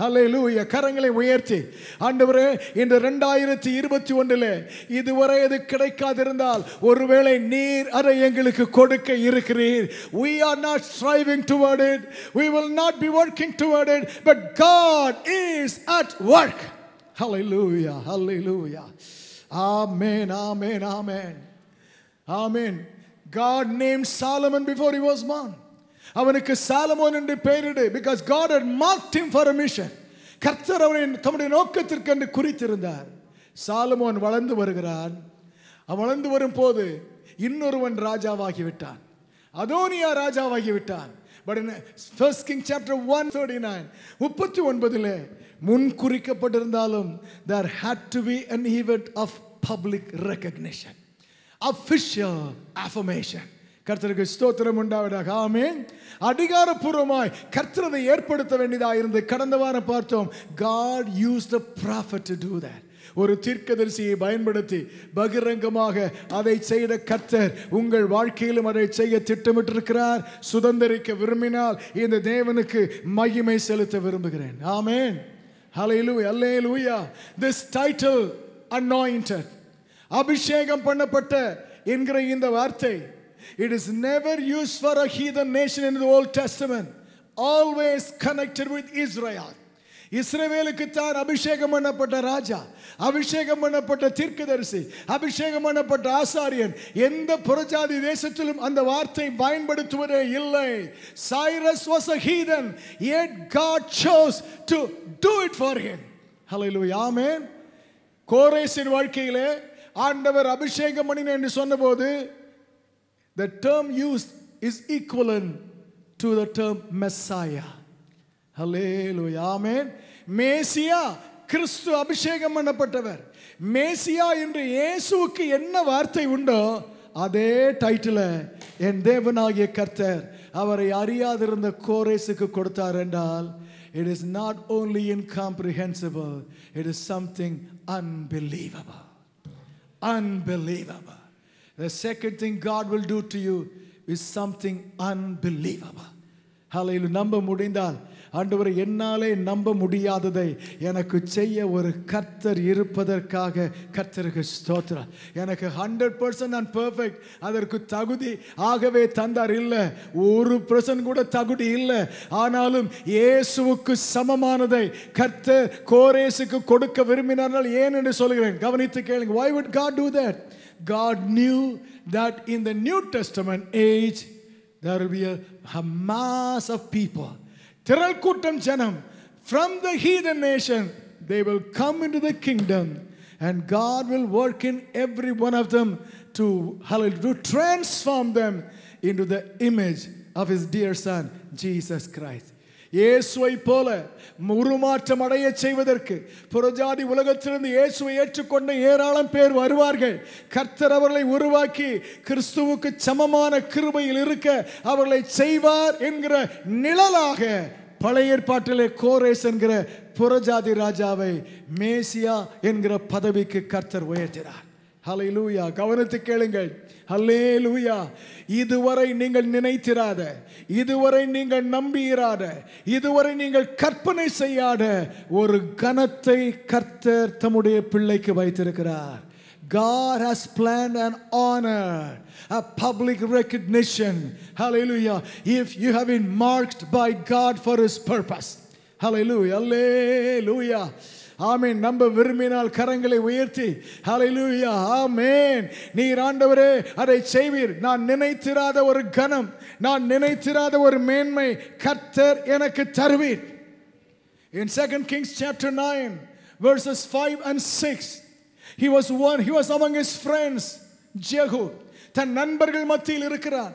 hallelujah கரங்களை உயர்த்தி ஆண்டவரே இந்த ரெண்டாயிரத்தி இருபத்தி ஒன்றில் இதுவரை அது கிடைக்காதிருந்தால் ஒருவேளை நீர் அதை எங்களுக்கு கொடுக்க இருக்கிறீர் we are not striving toward it we will not be working toward it but God is at work hallelujah hallelujah amen amen amen amen God named Solomon before he was born அவனுக்கு சாலமோன் என்று பெயரிடு because God had mark him for mission கர்த்தர் அவனை தம்முடைய நோக்கத்திற்கு என்று குறித்திருந்தார் Solomon வளர்ந்து வருகிறான் அவன் வளர்ந்து வரும் போது இன்னொருவன் ராஜாவாகிவிட்டான் அதோனியா ராஜாவாகிவிட்டான் but first king chapter one thirty nine முப்பத்தி ஒன்பதில் முன் குறிக்கப்பட்டிருந்தாலும் there had to be an event of public recognition official affirmation கர்த்தருக்கு ஸ்தோத்திரம் உண்டாவிடாக ஆமே அதிகாரப்பூர்வமாய் கர்த்தரதை ஏற்படுத்த வேண்டியதாக இருந்து கடந்த வாரம் பார்த்தோம் God use the prophet to do that ஒரு தீர்க்கதரிசியை பயன்படுத்தி பகிரங்கமாக அதை செய்த கர்த்தர் உங்கள் வாழ்க்கையிலும் அதை செய்ய திட்டமிட்டிருக்கிறார் சுதந்திரிக்க விரும்பினால் இந்த தேவனுக்கு மகிமை செலுத்த விரும்புகிறேன் ஆமேன் ஹலையிலு அல்லே திஸ் டைட்டில் அன்னாயின்டர் அபிஷேகம் பண்ணப்பட்ட என்கிற இந்த வார்த்தை It is never used for a heathen nation in the Old Testament. Always connected with Israel. இஸ்ரேவேலுக்கு தான் அபிஷேகம் பண்ணப்பட்ட ராஜா அபிஷேகம் பண்ணப்பட்ட தீர்க்கதரிசி அபிஷேகம் பண்ணப்பட்ட ஆசாரியன் எந்த புறஜாதி தேசத்திலும் அந்த வார்த்தை பயன்படுத்துவதே இல்லை Cyrus was a heathen and God shows to do it for him ஹலோ யாமேன் கோரேசின் வாழ்க்கையிலே ஆண்டவர் அபிஷேகம் பண்ணினேன் என்று சொன்னபோது The term used is equivalent to the term Messiah. Hallelujah. Amen. மேசியா கிறிஸ்து அபிஷேகம் பண்ணப்பட்டவர் மேசியா என்று இயேசுவுக்கு என்ன வார்த்தை உண்டோ அதே டைட்டில் என் தேவனாகிய கர்த்தர் அவரை அறியாதிருந்த கோரேசுக்கு கொடுத்தார் என்றால் it is not only incomprehensible it is something unbelievable unbelievable The second thing God will do to you is something unbelievable ஹலையில் நம்ப முடிந்தால் ஆண்டவர் என்னாலே நம்ப முடியாததை எனக்கு செய்ய ஒரு கர்த்தர் இருப்பதற்காக கர்த்தருக்கு ஸ்தோத்ரா எனக்கு ஹண்ட்ரட் பர்சன்ட் நான் பர்ஃபெக்ட் அதற்கு தகுதி ஆகவே தந்தார் இல்லை ஒரு பர்சன்ட் கூட தகுதி இல்லை ஆனாலும் இயேசுவுக்கு சமமானதை கர்த்தர் கோரேசுக்கு கொடுக்க விரும்பினார்கள் ஏன் என்று சொல்கிறேன் கவனித்து கேளுங்க why would God do that God knew that in the New Testament age, there will be a, a mass of people. from the heathen nation, they will come into the kingdom and God will work in every one of them to, hallelujah, to transform them into the image of his dear son, Jesus Christ. இயேசுவை போல உருமாற்றம் அடைய செய்வதற்கு புறஜாதி உலகத்திலிருந்து இயேசுவை ஏற்றுக்கொண்ட ஏராளம் பேர் வருவார்கள் கர்த்தர் அவர்களை உருவாக்கி கிறிஸ்துவுக்கு சமமான கிருபையில் இருக்க அவர்களை செய்வார் என்கிற நிழலாக பழைய ஏற்பாட்டிலே கோரேஸ் என்கிற புறஜாதி ராஜாவை மேசியா என்கிற பதவிக்கு கர்த்தர் உயர்த்தினார் ஹலை லூயா கவனித்து கேளுங்கள் ஹல்லே லூயா இதுவரை நீங்கள் நினைத்திராத இதுவரை நீங்கள் நம்பியிராத இதுவரை நீங்கள் கற்பனை செய்யாத ஒரு கனத்தை கர்த்தர் தம்முடைய பிள்ளைக்கு வைத்திருக்கிறார் God has planned an honor, a public recognition. Hallelujah. If you have been marked by God for His purpose. Hallelujah. Hallelujah. ஆமேன் நம்ப விரும்பினால் கரங்களை உயர்த்தி ஹலையிலூயா ஆமேன் நீர் ஆண்டவரே அதை செய்வீர் நான் நினைத்திராத ஒரு கனம் நான் நினைத்திராத ஒரு மேன்மை கர்த்தர் எனக்கு தருவீர் in second Kings chapter nine verses 5 and 6 he was one he was among his friends jehu தன் நண்பர்கள் மத்தியில் இருக்கிறார்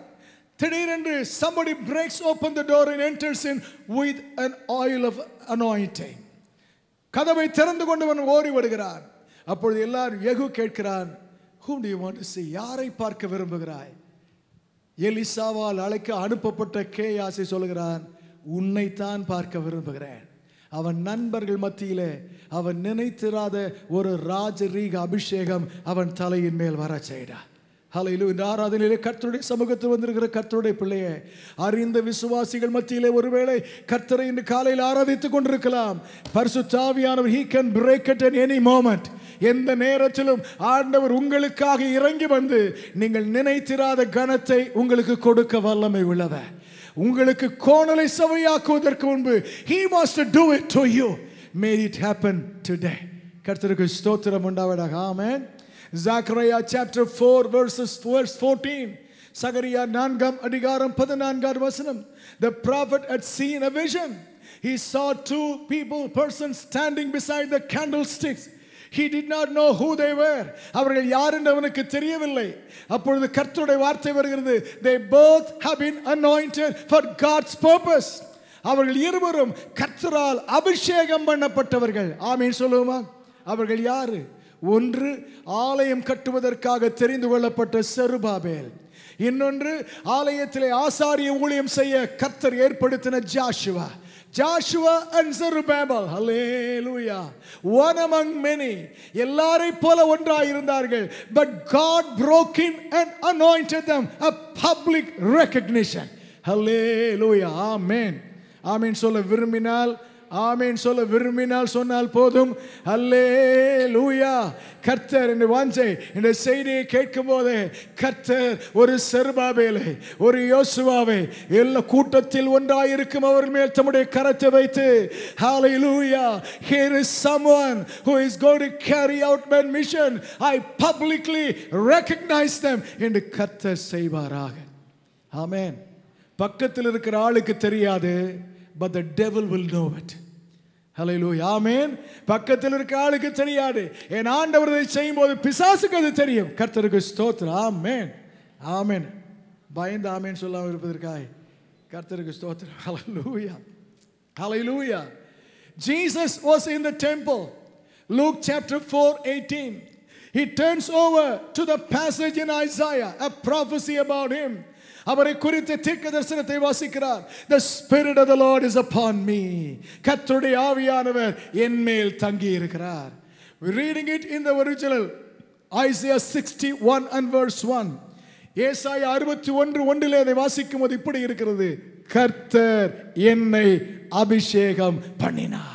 திடீரென்று somebody breaks open the door and enters in with an oil of anointing கதவை திறந்து கொண்டவன் ஓடி விடுகிறான் அப்பொழுது எல்லாரும் எகு கேட்கிறான் ஹூம் டு வாண்ட் சி யாரை பார்க்க விரும்புகிறாய் எலிசாவால் அழைக்க அனுப்பப்பட்ட கே ஆசை சொல்கிறான் உன்னைத்தான் பார்க்க விரும்புகிறேன் அவன் நண்பர்கள் மத்தியிலே அவன் நினைத்திராத ஒரு ராஜரீக அபிஷேகம் அவன் தலையின் மேல் வர செய்தான் ஹலையில் இந்த ஆராதனையிலே கர்த்தருடைய சமூகத்தில் வந்திருக்கிற கர்த்தருடைய பிள்ளையை அறிந்த விசுவாசிகள் மத்தியிலே ஒருவேளை கர்த்தரை இன்று காலையில் ஆராதித்துக் கொண்டிருக்கலாம் பரிசு தாவியானவர் he can break at an any moment எந்த நேரத்திலும் ஆண்டவர் உங்களுக்காக இறங்கி வந்து நீங்கள் நினைத்திராத கனத்தை உங்களுக்கு கொடுக்க வல்லமை உள்ளத உங்களுக்கு கோணலை சவையாக்குவதற்கு முன்பு he master do it to you may it happen today கர்த்தருக்கு ஸ்தோத்திரம் உண்டாவிடாக ஆமேன் Zachariah chapter 4 verses verse 14. Zachariah Nangam Adigaram Padanangar Vasanam. The prophet had seen a vision. He saw two people, persons standing beside the candlesticks. not know who they were. Our வேர் அவர்கள் யார் என்று அவனுக்கு தெரியவில்லை அப்பொழுது கர்த்தருடைய They both have been anointed for God's purpose. Our purpose அவர்கள் இருவரும் கர்த்தரால் அபிஷேகம் பண்ணப்பட்டவர்கள் ஆமீன் சொல்லுவோமா அவர்கள் யாரு ஒன்று ஆலயம் கட்டுவதற்காக தெரிந்து கொள்ளப்பட்ட செருபாபேல் இன்னொன்று ஆலயத்திலே ஆசாரிய ஊழியம் செய்ய கர்த்தர் ஏற்படுத்தின ஜாஷுவா ஜாஷுவா அண்ட் செருபேபல் லூயா ஒன் அமங் மெனி எல்லாரை போல ஒன்றாக இருந்தார்கள் but God broke in and anointed them a public recognition hallelujah ஆமென் ஆமென் சொல்ல விரும்பினால் ஆமேன் சொல்ல விரும்பினால் சொன்னால் போதும் அல்லே லூயா கர்த்தர் என்று வாஞ்சை இந்த செய்தியை கேட்கும் போது கர்த்தர் ஒரு செருபாபேலை ஒரு யோசுவாவை எல்லா கூட்டத்தில் ஒன்றாயிருக்கும் அவர் மேல் தம்முடைய கரத்தை வைத்து hallelujah here is one who is got to carry out man mission I publicly recognise them என்று கர்த்தர் செய்வாராக ஆமேன் பக்கத்தில் இருக்கிற ஆளுக்கு தெரியாது but the devil will know it. ஹலையிலூய் ஆமேன் பக்கத்தில் இருக்க ஆளுக்கு தெரியாது என் ஆண்டவர் இதை செய்யும் போது பிசாசுக்கு அது தெரியும் கர்த்தருக்கு ஸ்தோத்திர ஆமேன் ஆமேன் பயந்து ஆமேன் சொல்லாமல் இருப்பதற்காய் கர்த்தருக்கு ஸ்தோத்திர hallelujah hallelujah Jesus was in the temple Luke chapter four eighteen He turns over to the passage in Isaiah, a prophecy about him. அவரை குறித்து தீர்க்க தரிசனத்தை வாசிக்கிறார் the spirit of the Lord is upon me கத்துடைய ஆவியானவர் என் மேல் தங்கி இருக்கிறார் reading it in the original Isaiah sixty one and verse one ஏசாய அறுபத்தி ஒன்று ஒன்றிலே அதை வாசிக்கும் போது இப்படி இருக்கிறது கர்த்தர் என்னை அபிஷேகம் பண்ணினார்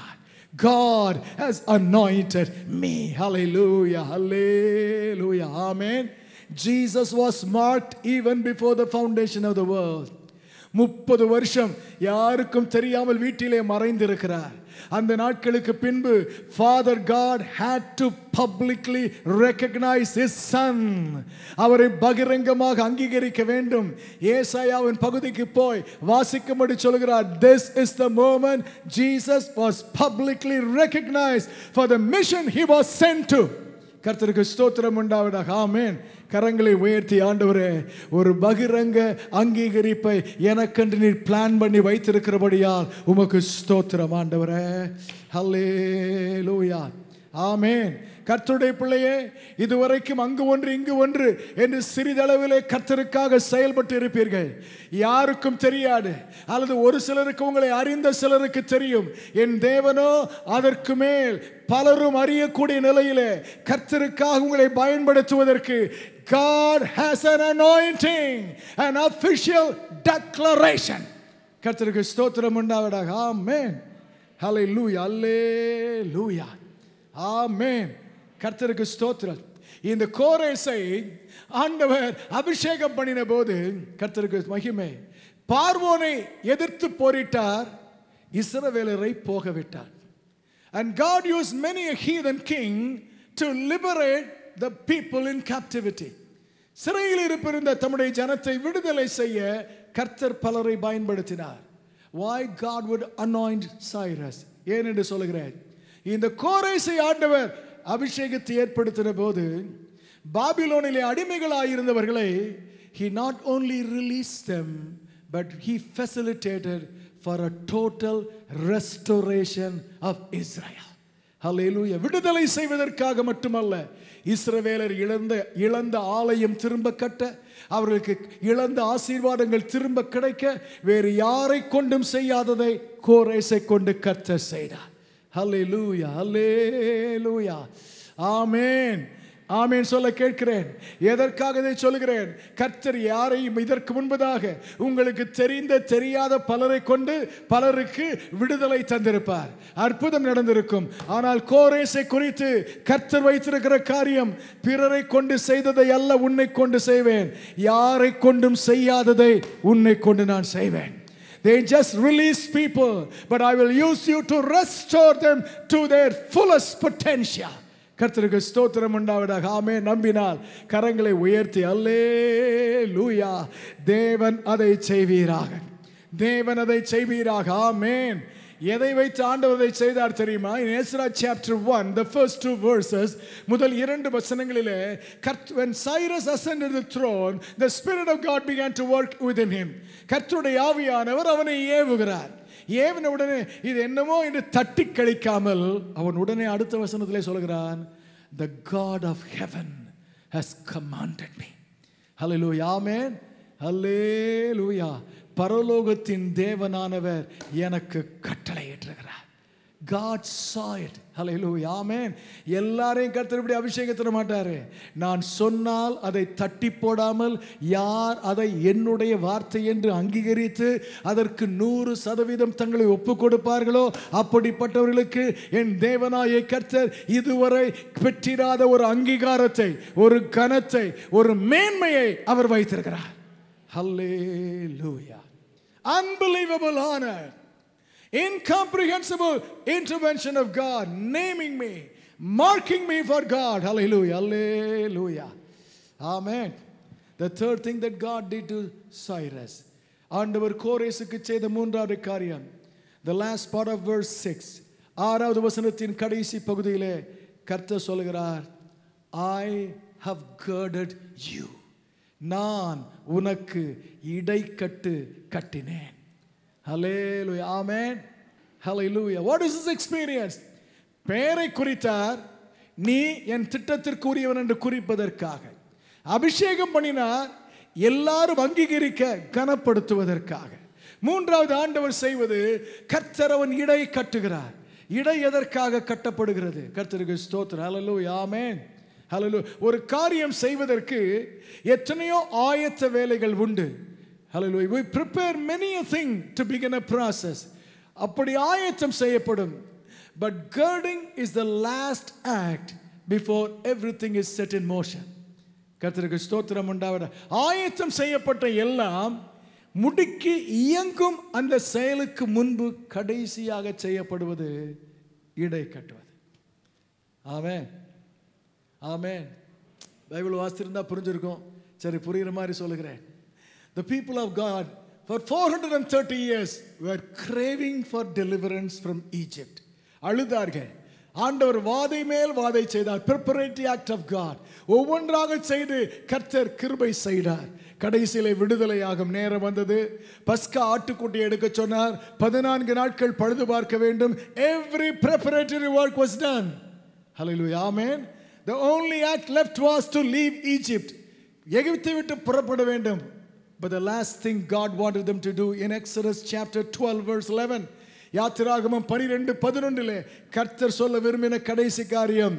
God has anointed me. Hallelujah. Hallelujah. Amen. Jesus was smart even before the foundation of the world முப்பது வருஷம் யாருக்கும் தெரியாமல் வீட்டிலே மறைந்திருக்கிறார் அந்த நாட்களுக்கு பின்பு father God had to publicly recognise his son அவரை பகிரங்கமாக அங்கீகரிக்க வேண்டும் ஏசாயாவின் பகுதிக்கு போய் வாசிக்கும்படி சொல்கிறார் this is the moment Jesus was publicly recognise for the mission he was sent to கர்த்தருக்கு ஸ்தோத்திரம் உண்டாவிடாக ஆமேன் கரங்களை உயர்த்தி ஆண்டவரே ஒரு பகிரங்க அங்கீகரிப்பை எனக்கென்று நீர் பிளான் பண்ணி வைத்திருக்கிறபடியால் உமக்கு ஸ்தோத்திரம் ஆண்டவரே ஹல்லே லூயா ஆமேன் கர்த்தருடைய பிள்ளையே இதுவரைக்கும் அங்கு ஒன்று இங்கு ஒன்று என்று சிறிதளவிலே கர்த்தருக்காக செயல்பட்டு இருப்பீர்கள் யாருக்கும் தெரியாது அல்லது ஒரு சிலருக்கு உங்களை அறிந்த சிலருக்கு தெரியும் என் தேவனோ அதற்கு மேல் பலரும் அறியக்கூடிய நிலையிலே கர்த்தருக்காக உங்களை பயன்படுத்துவதற்கு God has an anointing, an official declaration. கர்த்தருக்கு ஸ்தோத்திரம் உண்டாவதாக ஆமேன் ஹலை லூயா அல்லே லூயா ஆமேன் கர்த்தருக்கு ஸ்தோத்திரம் இந்த கோரேசை ஆண்டவர் அபிஷேகம் பண்ணின போது கர்த்தருக்கு மகிமை பார்வோனை எதிர்த்து போரிட்டார் போக போகவிட்டார் and God use many heathen king to liberate the people in captivity சிறையில் இருப்பிருந்த தம்முடைய ஜனத்தை விடுதலை செய்ய கர்த்தர் பலரை பயன்படுத்தினார் why God would anoint Cyrus ஏன் என்று சொல்கிறேன் இந்த கோரைசை ஆண்டவர் அபிஷேகத்தை ஏற்படுத்தின போது பாபிலோனிலே அடிமைகளாயிருந்தவர்களை he not only release them but he facilitated for a total restoration of Israel hallelujah விடுதலை செய்வதற்காக மட்டுமல்ல இஸ்ரவேலர் இழந்த இழந்த ஆலயம் திரும்ப கட்ட அவர்களுக்கு இழந்த ஆசீர்வாதங்கள் திரும்ப கிடைக்க வேறு யாரை கொண்டும் செய்யாததை கோரேசை கொண்டு கர்த்தர் செய்தார் ஹல்லேலூயா ஹலேலூயா ஆமேன் ஆமேன் சொல்ல கேட்கிறேன் எதற்காக இதை சொல்கிறேன் கர்த்தர் யாரையும் இதற்கு முன்பதாக உங்களுக்கு தெரிந்த தெரியாத பலரை கொண்டு பலருக்கு விடுதலை தந்திருப்பார் அற்புதம் நடந்திருக்கும் ஆனால் கோரேசை குறித்து கர்த்தர் வைத்திருக்கிற காரியம் பிறரை கொண்டு செய்ததை அல்ல உன்னை கொண்டு செய்வேன் யாரை கொண்டும் செய்யாததை உன்னை கொண்டு நான் செய்வேன் They just release people, but I will use you to restore them to their fullest potential. கர்த்தருக்கு ஸ்தோத்திரம் உண்டாவதாக ஆமே நம்பினால் கரங்களை உயர்த்தி அல்லே லூயா தேவன் அதை செய்வீராக தேவன் அதை செய்வீராக ஆமேன் எதை வைத்து ஆண்டவரை செய்தார் தெரியுமா in Ezra chapter one the first two verses முதல் இரண்டு வசனங்களிலே கர்த் when Cyrus ascend the throne the spirit of God began to work with in him கர்த்துடைய ஆவியானவர் அவனை ஏவுகிறார் ஏவின உடனே இது என்னமோ என்று தட்டி கழிக்காமல் அவன் உடனே அடுத்த வசனத்திலே சொல்கிறான் the God of heaven has commanded me hallelujah man hallelujah பரலோகத்தின் தேவனானவர் எனக்கு ஏற்றுகிறார் காட் சாய்ட் ஹலோ யாமேன் எல்லாரையும் கத்திரப்படி அபிஷேகம் தர மாட்டார் நான் சொன்னால் அதை தட்டி போடாமல் யார் அதை என்னுடைய வார்த்தை என்று அங்கீகரித்து அதற்கு நூறு சதவீதம் தங்களை ஒப்பு கொடுப்பார்களோ அப்படிப்பட்டவர்களுக்கு என் தேவனாய கர்த்தர் இதுவரை பெற்றிராத ஒரு அங்கீகாரத்தை ஒரு கனத்தை ஒரு மேன்மையை அவர் வைத்திருக்கிறார் ஹல்லே லூயா unbelievable honor, incomprehensible intervention of God, naming me, marking me for God. Hallelujah, hallelujah. Amen. The third thing that God did to Cyrus, ஆண்டவர் கோரேசுக்கு செய்த மூன்றாவது காரியம் the last part of verse six ஆறாவது வசனத்தின் கடைசி பகுதியிலே கர்த்தர் சொல்கிறார் ஐ ஹவ் கேர்டட் யூ நான் உனக்கு இடைக்கட்டு கட்டினேன் ஹலே ஆமேன் ஹலே வாட் இஸ் இஸ் எக்ஸ்பீரியன்ஸ் பெயரை குறித்தார் நீ என் திட்டத்திற்குரியவன் என்று குறிப்பதற்காக அபிஷேகம் பண்ணினார் எல்லாரும் அங்கீகரிக்க கனப்படுத்துவதற்காக மூன்றாவது ஆண்டவர் செய்வது கர்த்தரவன் இடை கட்டுகிறார் இடை எதற்காக கட்டப்படுகிறது கர்த்தருக்கு ஸ்தோத்திர ஹலலு யாமேன் ஹலலு ஒரு காரியம் செய்வதற்கு எத்தனையோ ஆயத்த வேலைகள் உண்டு hello we prepare many a thing to begin a process அப்படி ஆயத்தம் செய்யப்படும் but girding is the last act before everything is set in motion கர்த்தருக்கு ஸ்தோத்திரம் உண்டாவிட ஆயத்தம் செய்யப்பட்ட எல்லாம் முடிக்கு இயங்கும் அந்த செயலுக்கு முன்பு கடைசியாக செய்யப்படுவது இடை கட்டுவது ஆமே ஆமே பைபிள் வாசித்திருந்தா புரிஞ்சிருக்கும் சரி புரிகிற மாதிரி சொல்லுகிறேன் The people of God for 430 years were craving for deliverance from Egypt. அழுதார்கள் ஆண்டவர் வாதை மேல் வாதை செய்தார் பிரிப்பரேட்டரி ஆக்ட் ஆஃப் காட் ஒவ்வொன்றாக செய்து கர்த்தர் கிருபை செய்தார் கடைசியில விடுதலையாகும் நேரம் வந்தது பஸ்கா ஆட்டுக்குட்டி எடுக்க சொன்னார் பதினான்கு நாட்கள் பழுது பார்க்க வேண்டும் every preparatory work was done hello amen the only act left was to leave Egypt எகிப்து விட்டு புறப்பட வேண்டும் but the last thing God wanted them to do in Exodus chapter 12, verse 11, யாத்திராகமம் பனிரெண்டு பதினொன்றிலே கர்த்தர் சொல்ல விரும்பின கடைசி காரியம்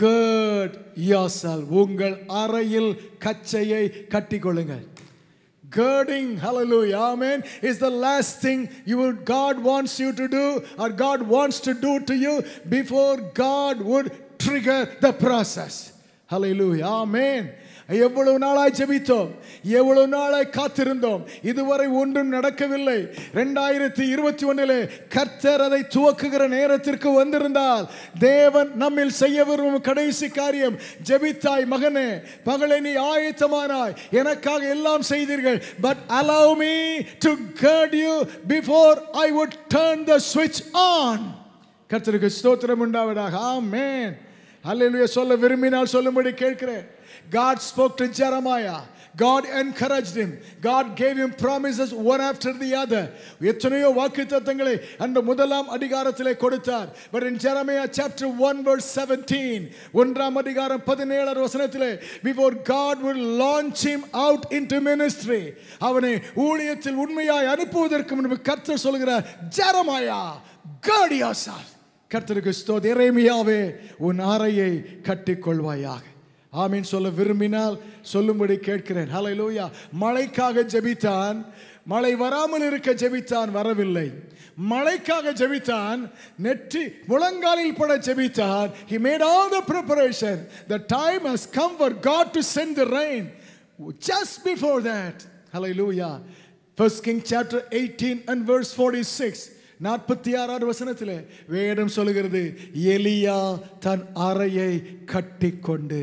கேட் யாசால் உங்கள் அறையில் கச்சையை கட்டிக்கொள்ளுங்கள் girding hallelujah amen is the last thing you would god wants you to do or god wants to do to you before god would trigger the process hallelujah amen எவ்வளவு நாளாய் ஜெபித்தோம் எவ்வளவு நாளாய் காத்திருந்தோம் இதுவரை ஒன்றும் நடக்கவில்லை ரெண்டாயிரத்தி இருபத்தி ஒன்னிலே கர்த்தர் அதை துவக்குகிற நேரத்திற்கு வந்திருந்தால் தேவன் நம்மில் செய்ய விரும்பும் கடைசி காரியம் ஜெபித்தாய் மகனே பகலை நீ ஆயத்தமானாய் எனக்காக எல்லாம் செய்தீர்கள் but allow me to get you before I would turn the ஸ்விட்ச் ஆன் கர்த்தருக்கு ஸ்தோத்திரம் உண்டாவதாக ஆமேன் அல்லையிலுய சொல்ல விரும்பினால் சொல்லும்படி கேட்கிறேன் God spoke to Jeremiah. God encouraged him. God gave him promises one after the other. எத்தனையோ வாக்குத்தத்தங்களை அந்த முதலாம் அதிகாரத்திலே கொடுத்தார் but in Jeremiah chapter 1 verse 17 ஒன்றாம் அதிகாரம் 17 வசனத்திலே before God will launch him out into ministry அவனை ஊழியத்தில் உண்மையாய் அனுப்புவதற்கு முன்பு கர்த்தர் சொல்கிறார் ஜெரமாயா God yourself கர்த்தருக்கு ஸ்தோத் இறைமையாவே உன் அறையை கட்டிக்கொள்வாயாக ஆமீன் சொல்ல விரும்பினால் சொல்லும்படி கேட்கிறேன் ஹலை லூயா மழைக்காக ஜெபித்தான் மழை வராமல் இருக்க ஜெபித்தான் வரவில்லை மழைக்காக ஜெபித்தான் நெற்றி முழங்காலில் பட ஜெபித்தான் he made all the preparation the time has come for God to send the rain just before that hallelujah first king chapter eighteen and verse forty six நாற்பத்தி ஆறாவது வசனத்தில் வேடம் சொல்லுகிறது எலியா தன் அறையை கட்டி கொண்டு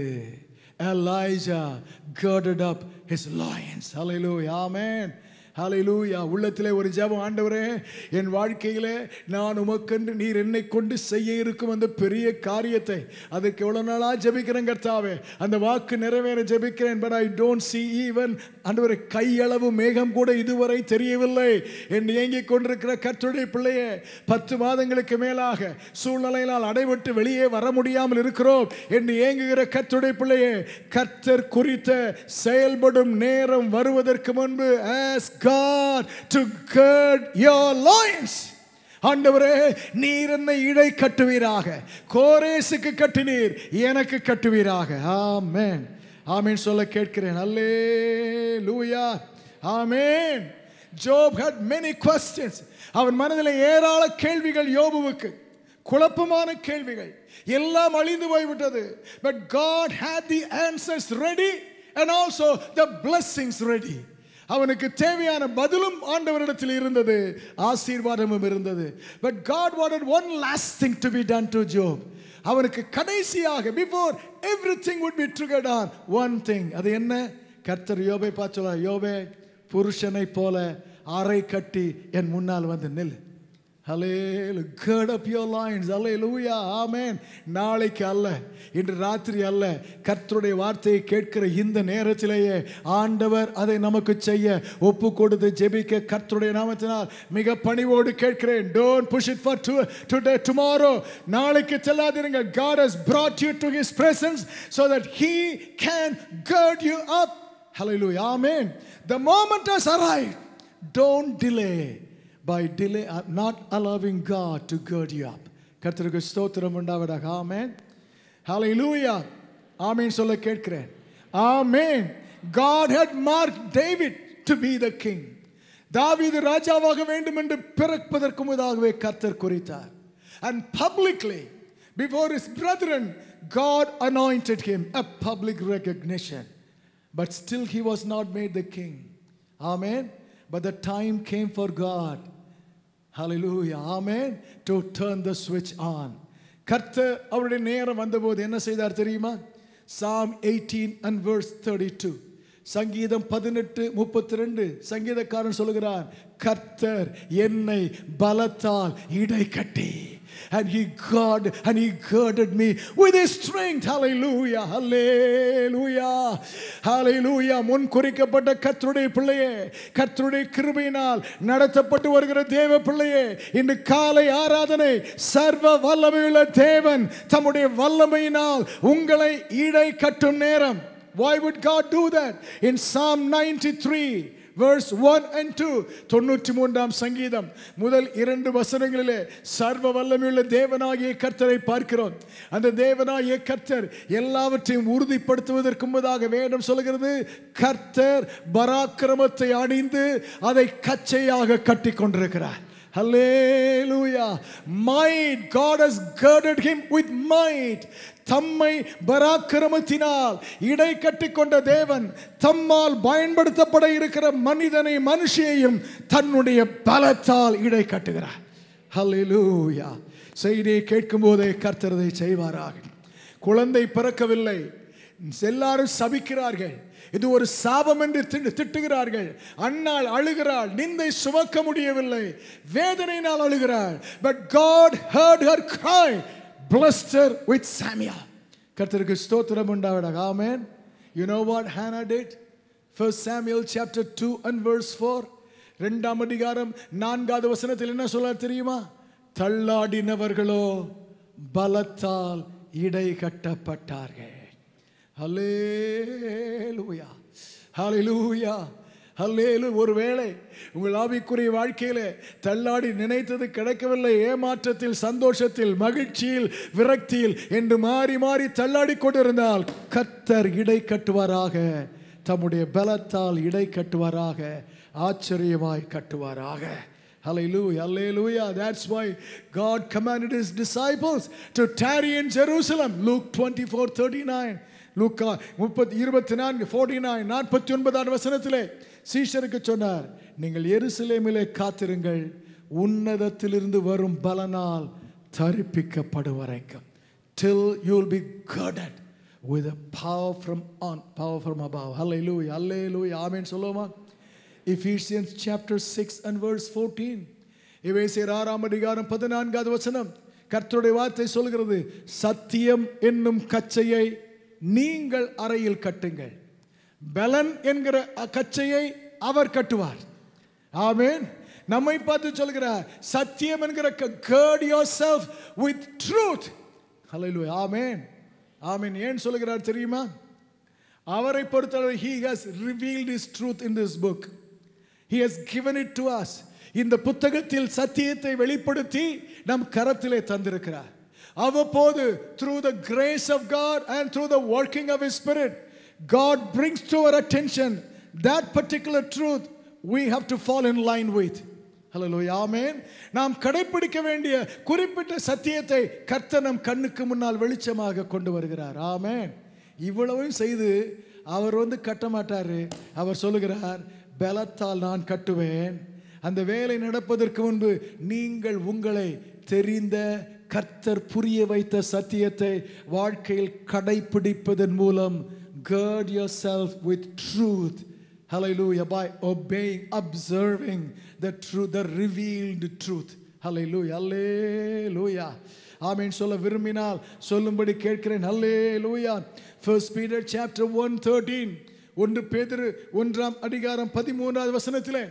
Elijah girded up his loins. Hallelujah. Amen. Hallelujah உள்ளத்தில் ஒரு ஜபம் ஆண்டவரே என் வாழ்க்கையில் நான் உமக்கென்று நீர் என்னை கொண்டு செய்ய இருக்கும் அந்த பெரிய காரியத்தை அதுக்கு எவ்வளோ நாளாக ஜபிக்கிறேன் கர்த்தாவே அந்த வாக்கு நிறைவேற ஜபிக்கிறேன் but I don't see even ஆண்டவரை கையளவு மேகம் கூட இதுவரை தெரியவில்லை என் இயங்கிக் கொண்டிருக்கிற கற்றுடைய பிள்ளையே பத்து மாதங்களுக்கு மேலாக சூழ்நிலையினால் அடைபட்டு வெளியே வர முடியாமல் இருக்கிறோம் என்று ஏங்குகிற கத்துடைய பிள்ளையே கர்த்தர் குறித்த செயல்படும் நேரம் வருவதற்கு முன்பு ஆஸ் God டு கட் your loins. ஆண்டவரே நீர் என்ன இடை கட்டுவீராக கோரேசுக்கு கட்டினீர் எனக்கு கட்டுவீராக ஆமேன் ஆமேன் சொல்ல கேட்கிறேன் அல்லே லூயா amen Job had many questions அவன் மனதில் ஏராள கேள்விகள் யோபுவுக்கு குழப்பமான கேள்விகள் எல்லாம் அழிந்து போய்விட்டது but God had the answers ready and also the blessings ready அவனுக்கு தேவையான பதிலும் ஆண்டவரிடத்தில் இருந்தது ஆசீர்வாதமும் இருந்தது but God wanted one last thing to be done to Job அவனுக்கு கடைசியாக before everything would be triggered on one thing அது என்ன கர்த்தர் யோபை பார்த்து யோபே புருஷனை போல அறை கட்டி என் முன்னால் வந்து நெல் ஹலேலு கேடப் யோர் லைன்ஸ் அல்லே லூயா ஆமேன் நாளைக்கு அல்ல இன்று ராத்திரி அல்ல கர்த்தருடைய வார்த்தையை கேட்கிற இந்த நேரத்திலேயே ஆண்டவர் அதை நமக்கு செய்ய ஒப்பு கொடுத்து ஜெபிக்க கர்த்தருடைய நாமத்தினால் மிக பணிவோடு கேட்கிறேன் don't push it for to today tomorrow நாளைக்கு செல்லாதிருங்க God has brought you to his presence so that he can கேட் you up hallelujah amen the moment has arrive don't delay by delay, uh, not allowing God to gird you up. கர்த்தருக்கு ஸ்தோத்திரம் உண்டாவதாக ஆமேன் Amen. லூயா amen சொல்ல கேட்கிறேன் amen God had marked David to be the king தாவீது ராஜாவாக வேண்டும் என்று பிறப்பதற்கு முதலாகவே கர்த்தர் குறித்தார் And publicly, before his brethren, God anointed him a public recognition. But still, he was not made the king. Amen. But the time came for God hallelujah amen to turn the ஸ்விட்ச் on கர்த்தர் அவருடைய நேரம் வந்தபோது என்ன செய்தார் தெரியுமா Psalm eighteen and verse thirty two சங்கீதம் பதினெட்டு முப்பத்தி ரெண்டு சங்கீதக்காரன் சொல்கிறார் கர்த்தர் என்னை பலத்தால் இடை கட்டி And he God and he girded me with his strength. Hallelujah. Hallelujah. Hallelujah. முன் குறிக்கப்பட்ட கத்தருடைய பிள்ளையே கத்தருடைய கிருபையினால் நடத்தப்பட்டு வருகிற தேவ பிள்ளையே இன்று காலை ஆராதனை சர்வ வல்லமையுள்ள தேவன் தம்முடைய வல்லமையினால் உங்களை இடை கட்டும் நேரம் Why would God do that? In Psalm 93, verse one and two தொண்ணூற்றி மூன்றாம் சங்கீதம் முதல் இரண்டு வசனங்களிலே சர்வ வல்லமையுள்ள தேவனாகிய கர்த்தரை பார்க்கிறோம் அந்த தேவனாகிய கர்த்தர் எல்லாவற்றையும் உறுதிப்படுத்துவதற்கு முன்பதாக வேடம் சொல்கிறது கர்த்தர் பராக்கிரமத்தை அணிந்து அதை கச்சையாக கட்டி கொண்டிருக்கிறார் Hallelujah. Might. God has girded him with might. தம்மை பராக்கிரமத்தினால் இடை கொண்ட தேவன் தம்மால் பயன்படுத்தப்பட இருக்கிற மனிதனை மனுஷியையும் தன்னுடைய பலத்தால் இடை கட்டுகிறார் ஹலிலூயா செய்தியை கேட்கும் போதே கர்த்தரதை செய்வாராக குழந்தை பிறக்கவில்லை எல்லாரும் சபிக்கிறார்கள் இது ஒரு சாபம் என்று திட்டுகிறார்கள் அண்ணாள் அழுகிறாள் நிந்தை சுமக்க முடியவில்லை வேதனையினால் அழுகிறாள் but God heard her cry blessed her with Samuel கர்த்தருக்கு ஸ்தோத்திரம் உண்டாவதாக amen you know what Hannah did first Samuel chapter two and verse four ரெண்டாம் அதிகாரம் நான்காவது வசனத்தில் என்ன சொல்ல தெரியுமா தள்ளாடினவர்களோ பலத்தால் இடை கட்டப்பட்டார்கள் ஹலே லூயா ஹலே லூயா அல்லேலு ஒருவேளை உங்கள் ஆவிக்குரிய வாழ்க்கையில் தள்ளாடி நினைத்தது கிடைக்கவில்லை ஏமாற்றத்தில் சந்தோஷத்தில் மகிழ்ச்சியில் விரக்தியில் என்று மாறி மாறி தள்ளாடி கொண்டிருந்தால் கத்தர் இடை கட்டுவாராக தம்முடைய பலத்தால் இடை கட்டுவாராக ஆச்சரியமாய் கட்டுவாராக Hallelujah, hallelujah. That's why God commanded his disciples to tarry in Jerusalem. Luke 24 39. லூக்கா முப்பத்தி இருபத்தி நைன் நாற்பத்தி ஒன்பதாம் வசனத்திலே சீஷருக்கு சொன்னார் நீங்கள் எருசலேமிலே காத்திருங்கள் உன்னதத்திலிருந்து வரும் பலனால் தரிப்பிக்கப்படும் till you will be girded with power from on power from above அல்ல லூய் அல்லே லூய் ஆமேன்னு சொல்லுவோமா Ephesians chapter six and verse fourteen இவேசியர் ஆறாம் அதிகாரம் பதினான்காவது வசனம் கர்த்தருடைய வார்த்தை சொல்கிறது சத்தியம் என்னும் கச்சையை நீங்கள் அறையில் கட்டுங்கள் பலன் என்கிற கச்சையை அவர் கட்டுவார் ஆமேன் நம்மை பார்த்து சொல்கிறார் சத்தியம் என்கிற gird yourself with truth hello amen amen ஏன் சொல்லுகிறார் தெரியுமா அவரை பொறுத்தளவு he has revealed his truth in this book he has given it to us இந்த புத்தகத்தில் சத்தியத்தை வெளிப்படுத்தி நம் கரத்திலே தந்திருக்கிறார் அவ்வப்போது through the grace of God and through the working of his spirit God brings to our attention that particular truth we have to fall in line with. Amen நாம் கடைப்பிடிக்க வேண்டிய குறிப்பிட்ட சத்தியத்தை கர்த்தனம் கண்ணுக்கு முன்னால் வெளிச்சமாக கொண்டு வருகிறார் ஆமேன் இவ்வளவும் செய்து அவர் வந்து கட்ட அவர் சொல்லுகிறார் பலத்தால் நான் கட்டுவேன் அந்த வேலை நடப்பதற்கு முன்பு நீங்கள் உங்களை தெரிந்த கர்த்தர் புரிய வைத்த சத்தியத்தை வாழ்க்கையில் கடைப்பிடிப்பதன் மூலம் gird yourself with truth hallelujah by obeying observing the truth the revealed truth hallelujah hallelujah amen சொல்ல விரும்பினால் சொல்லும்படி கேட்கிறேன் hallelujah first peter chapter 1:13 ஒன்று பேதரு ஒன்றாம் அதிகாரம் பதிமூன்றாவது வசனத்திலே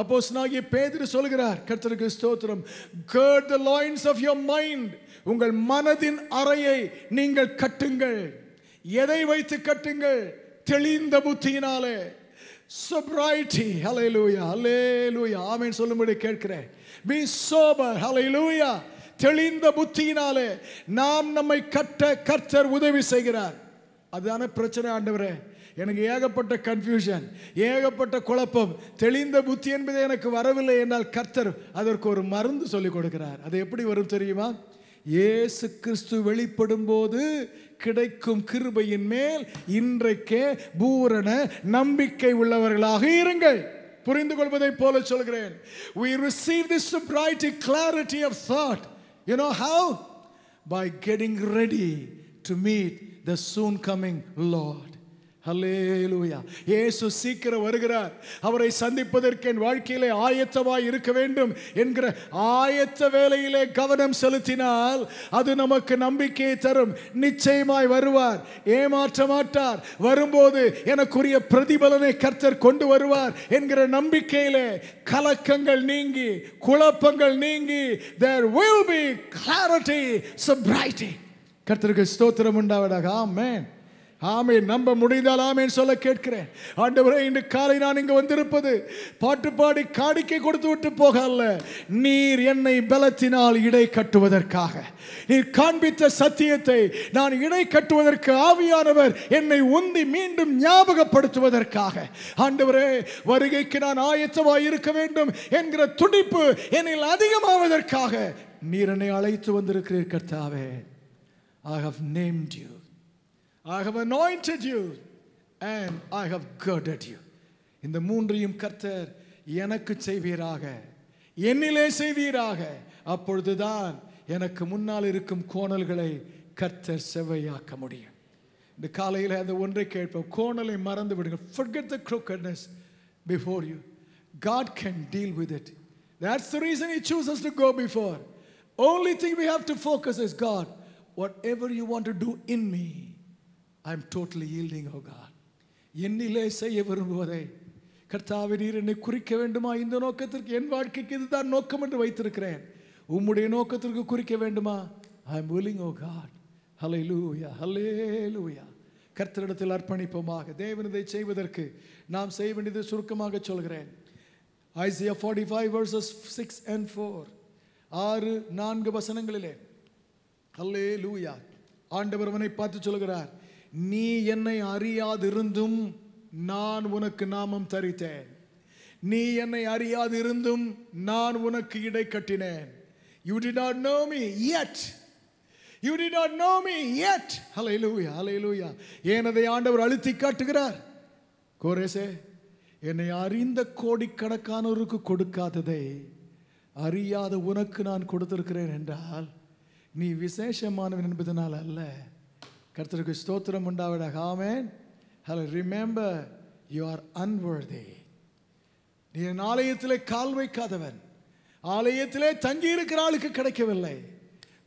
அப்போஸ்னாகிய பேதரு சொல்கிறார் கர்த்தருக்கு ஸ்தோத்திரம் gird the loins of your mind உங்கள் மனதின் அறையை நீங்கள் கட்டுங்கள் எதை வைத்து கட்டுங்கள் தெளிந்த புத்தியினாலே சொப்ரைட்டி ஹலை லூயா ஹலே லூயா ஆமேன் சொல்லும்படி கேட்கிறேன் பி சோபர் ஹலை லூயா தெளிந்த புத்தியினாலே நாம் நம்மை கட்ட கர்த்தர் உதவி செய்கிறார் அதுதானே பிரச்சனை ஆண்டவரே எனக்கு ஏகப்பட்ட கன்ஃபியூஷன் ஏகப்பட்ட குழப்பம் தெளிந்த புத்தி என்பது எனக்கு வரவில்லை என்றால் கர்த்தர் அதற்கு ஒரு மருந்து சொல்லிக் கொடுக்கிறார் அது எப்படி வரும் தெரியுமா ஏசு கிறிஸ்து வெளிப்படும் போது we receive this sobriety clarity of thought you know how by getting ready to meet the soon coming lord இயேசு சீக்கிரம் வருகிறார் அவரை சந்திப்பதற்கு என் வாழ்க்கையிலே ஆயத்தமாய் இருக்க வேண்டும் என்கிற ஆயத்த வேலையிலே கவனம் செலுத்தினால் அது நமக்கு நம்பிக்கையை தரும் நிச்சயமாய் வருவார் ஏமாற்ற மாட்டார் வரும்போது எனக்குரிய பிரதிபலனை கர்த்தர் கொண்டு வருவார் என்கிற நம்பிக்கையிலே கலக்கங்கள் நீங்கி குழப்பங்கள் நீங்கி there will be clarity sobriety கர்த்தருக்கு ஸ்தோத்திரம் உண்டாவிடாக ஆமேன் ஆமே நம்ப முடிந்தால் ஆமேன் சொல்ல கேட்கிறேன் ஆண்டவரே இன்று காலை நான் இங்கு வந்திருப்பது பாட்டு பாடி காணிக்கை கொடுத்து விட்டு போக அல்ல நீர் என்னை பலத்தினால் இடை கட்டுவதற்காக நீர் காண்பித்த சத்தியத்தை நான் இடை கட்டுவதற்கு ஆவியானவர் என்னை உந்தி மீண்டும் ஞாபகப்படுத்துவதற்காக ஆண்டவரே வருகைக்கு நான் ஆயத்தமாய் இருக்க வேண்டும் என்கிற துடிப்பு என்னில் அதிகமாவதற்காக நீர் என்னை அழைத்து வந்திருக்கிறீர் கர்த்தாவே I have named you I have anointed you and I have girded you. In the moon dream, Kathar, Yanaku Seviraga, Yenile Seviraga, Apurdudan, Yanaku Munalirukum Kornal Gale, Kathar Sevayakamudia. The Kalil had the wonder care for Kornal Maran the Forget the crookedness before you. God can deal with it. That's the reason He chooses to go before. Only thing we have to focus is God. Whatever you want to do in me. I am totally yielding oh God என்னிலே செய்ய விரும்புவதை கர்த்தாவை நீர் என்னை குறிக்க வேண்டுமா இந்த நோக்கத்திற்கு என் வாழ்க்கைக்கு இதுதான் நோக்கம் என்று வைத்திருக்கிறேன் உம்முடைய நோக்கத்திற்கு குறிக்க வேண்டுமா I am willing oh God hallelujah ஹலே லூயா கர்த்தரிடத்தில் அர்ப்பணிப்போமாக தேவனதை செய்வதற்கு நாம் செய்ய வேண்டியது சுருக்கமாக சொல்கிறேன் Isaiah forty five verses six and four ஆறு நான்கு வசனங்களிலே ஹல்லே லூயா ஆண்டவர் அவனை பார்த்து சொல்கிறார் நீ என்னை அறியாதிருந்தும் நான் உனக்கு நாமம் தரித்தேன் நீ என்னை அறியாதிருந்தும் நான் உனக்கு இடை கட்டினேன் you did not know me yet you did not know me yet hallelujah ஹலை லூயா ஏனதை ஆண்டவர் அழுத்தி காட்டுகிறார் கோரேசே என்னை அறிந்த கோடிக்கணக்கானோருக்கு கொடுக்காததை அறியாத உனக்கு நான் கொடுத்திருக்கிறேன் என்றால் நீ விசேஷமானவன் என்பதனால் அல்ல கர்த்தருக்கு ஸ்தோத்திரம் உண்டாவிடாக amen hello remember you are unworthy நீ என் ஆலயத்திலே கால் வைக்காதவன் ஆலயத்திலே தங்கி இருக்கிற ஆளுக்கு கிடைக்கவில்லை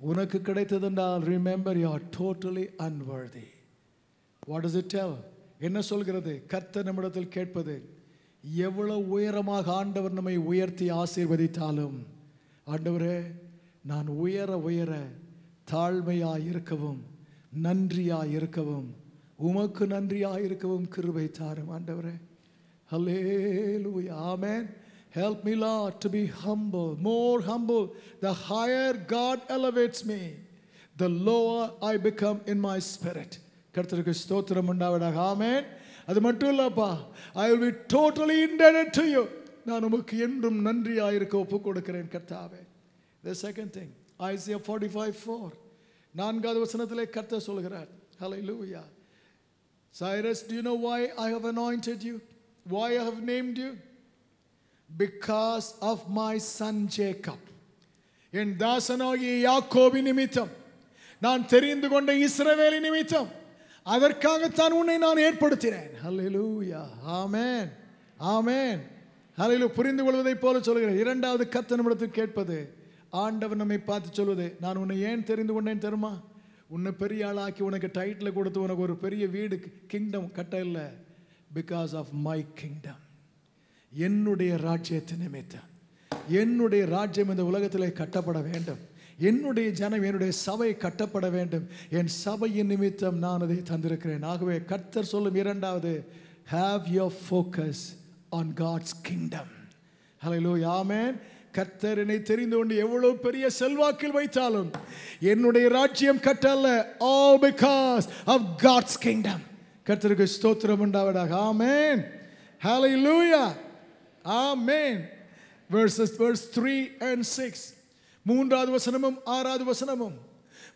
உனக்கு கிடைத்தது என்றால் remember you are totally unworthy what is it என்ன சொல்கிறது கர்த்த நிமிடத்தில் கேட்பது எவ்வளவு உயரமாக ஆண்டவர் நம்மை உயர்த்தி ஆசீர்வதித்தாலும் ஆண்டவரே நான் உயர உயர தாழ்மையாக இருக்கவும் நன்றியா இருக்கவும் உமக்கு நன்றியா இருக்கவும் கிருபை தாரும் ஆண்டவரே ஹலே லூயா ஆமேன் Help me, Lord, to be humble, more humble. The higher God elevates me, the lower I become in my spirit. கர்த்தருக்கு ஸ்தோத்திரம் உண்டாவதாக ஆமேன் அது மட்டும் இல்லப்பா I will be totally indebted to you நான் உமக்கு என்றும் நன்றியாக இருக்க ஒப்பு கொடுக்கிறேன் கர்த்தாவே the second thing Isaiah forty five four நான்காவது வசனத்திலே கர்த்தர் சொல்கிறார் hallelujah Cyrus do you know why I have anointed you why I have named you because of my son Jacob என் தாசனாகிய யாக்கோபி நிமித்தம் நான் தெரிந்து கொண்ட இஸ்ரவேலி நிமித்தம் அதற்காகத்தான் உன்னை நான் ஏற்படுத்தினேன் லூயா ஆமேன் ஆமேன் ஹலெலு புரிந்து கொள்வதைப் போல சொல்கிறேன் இரண்டாவது கத்த நிமிடத்தில் கேட்பது ஆண்டவர் நம்மை பார்த்து சொல்வது நான் உன்னை ஏன் தெரிந்து கொண்டேன் தெரியுமா உன்னை பெரிய ஆளாக்கி உனக்கு டைட்டில் கொடுத்து உனக்கு ஒரு பெரிய வீடு கிங்டம் கட்ட இல்லை பிகாஸ் ஆஃப் மை கிங்டம் என்னுடைய ராஜ்யத்தை நிமித்தம் என்னுடைய ராஜ்யம் இந்த உலகத்தில் கட்டப்பட வேண்டும் என்னுடைய ஜனம் என்னுடைய சபை கட்டப்பட வேண்டும் என் சபையின் நிமித்தம் நான் அதை தந்திருக்கிறேன் ஆகவே கர்த்தர் சொல்லும் இரண்டாவது have your focus on God's kingdom hello amen கர்த்தர் என்னை தெரிந்து கொண்டு எவ்வளவு பெரிய செல்வாக்கில் வைத்தாலும் என்னுடைய ராஜ்யம் கட்டல்ல all because of God's kingdom கத்தருக்கு ஸ்தோத்திரம் உண்டாவதாக amen hallelujah amen verses verse three and six மூன்றாவது வசனமும் ஆறாவது வசனமும்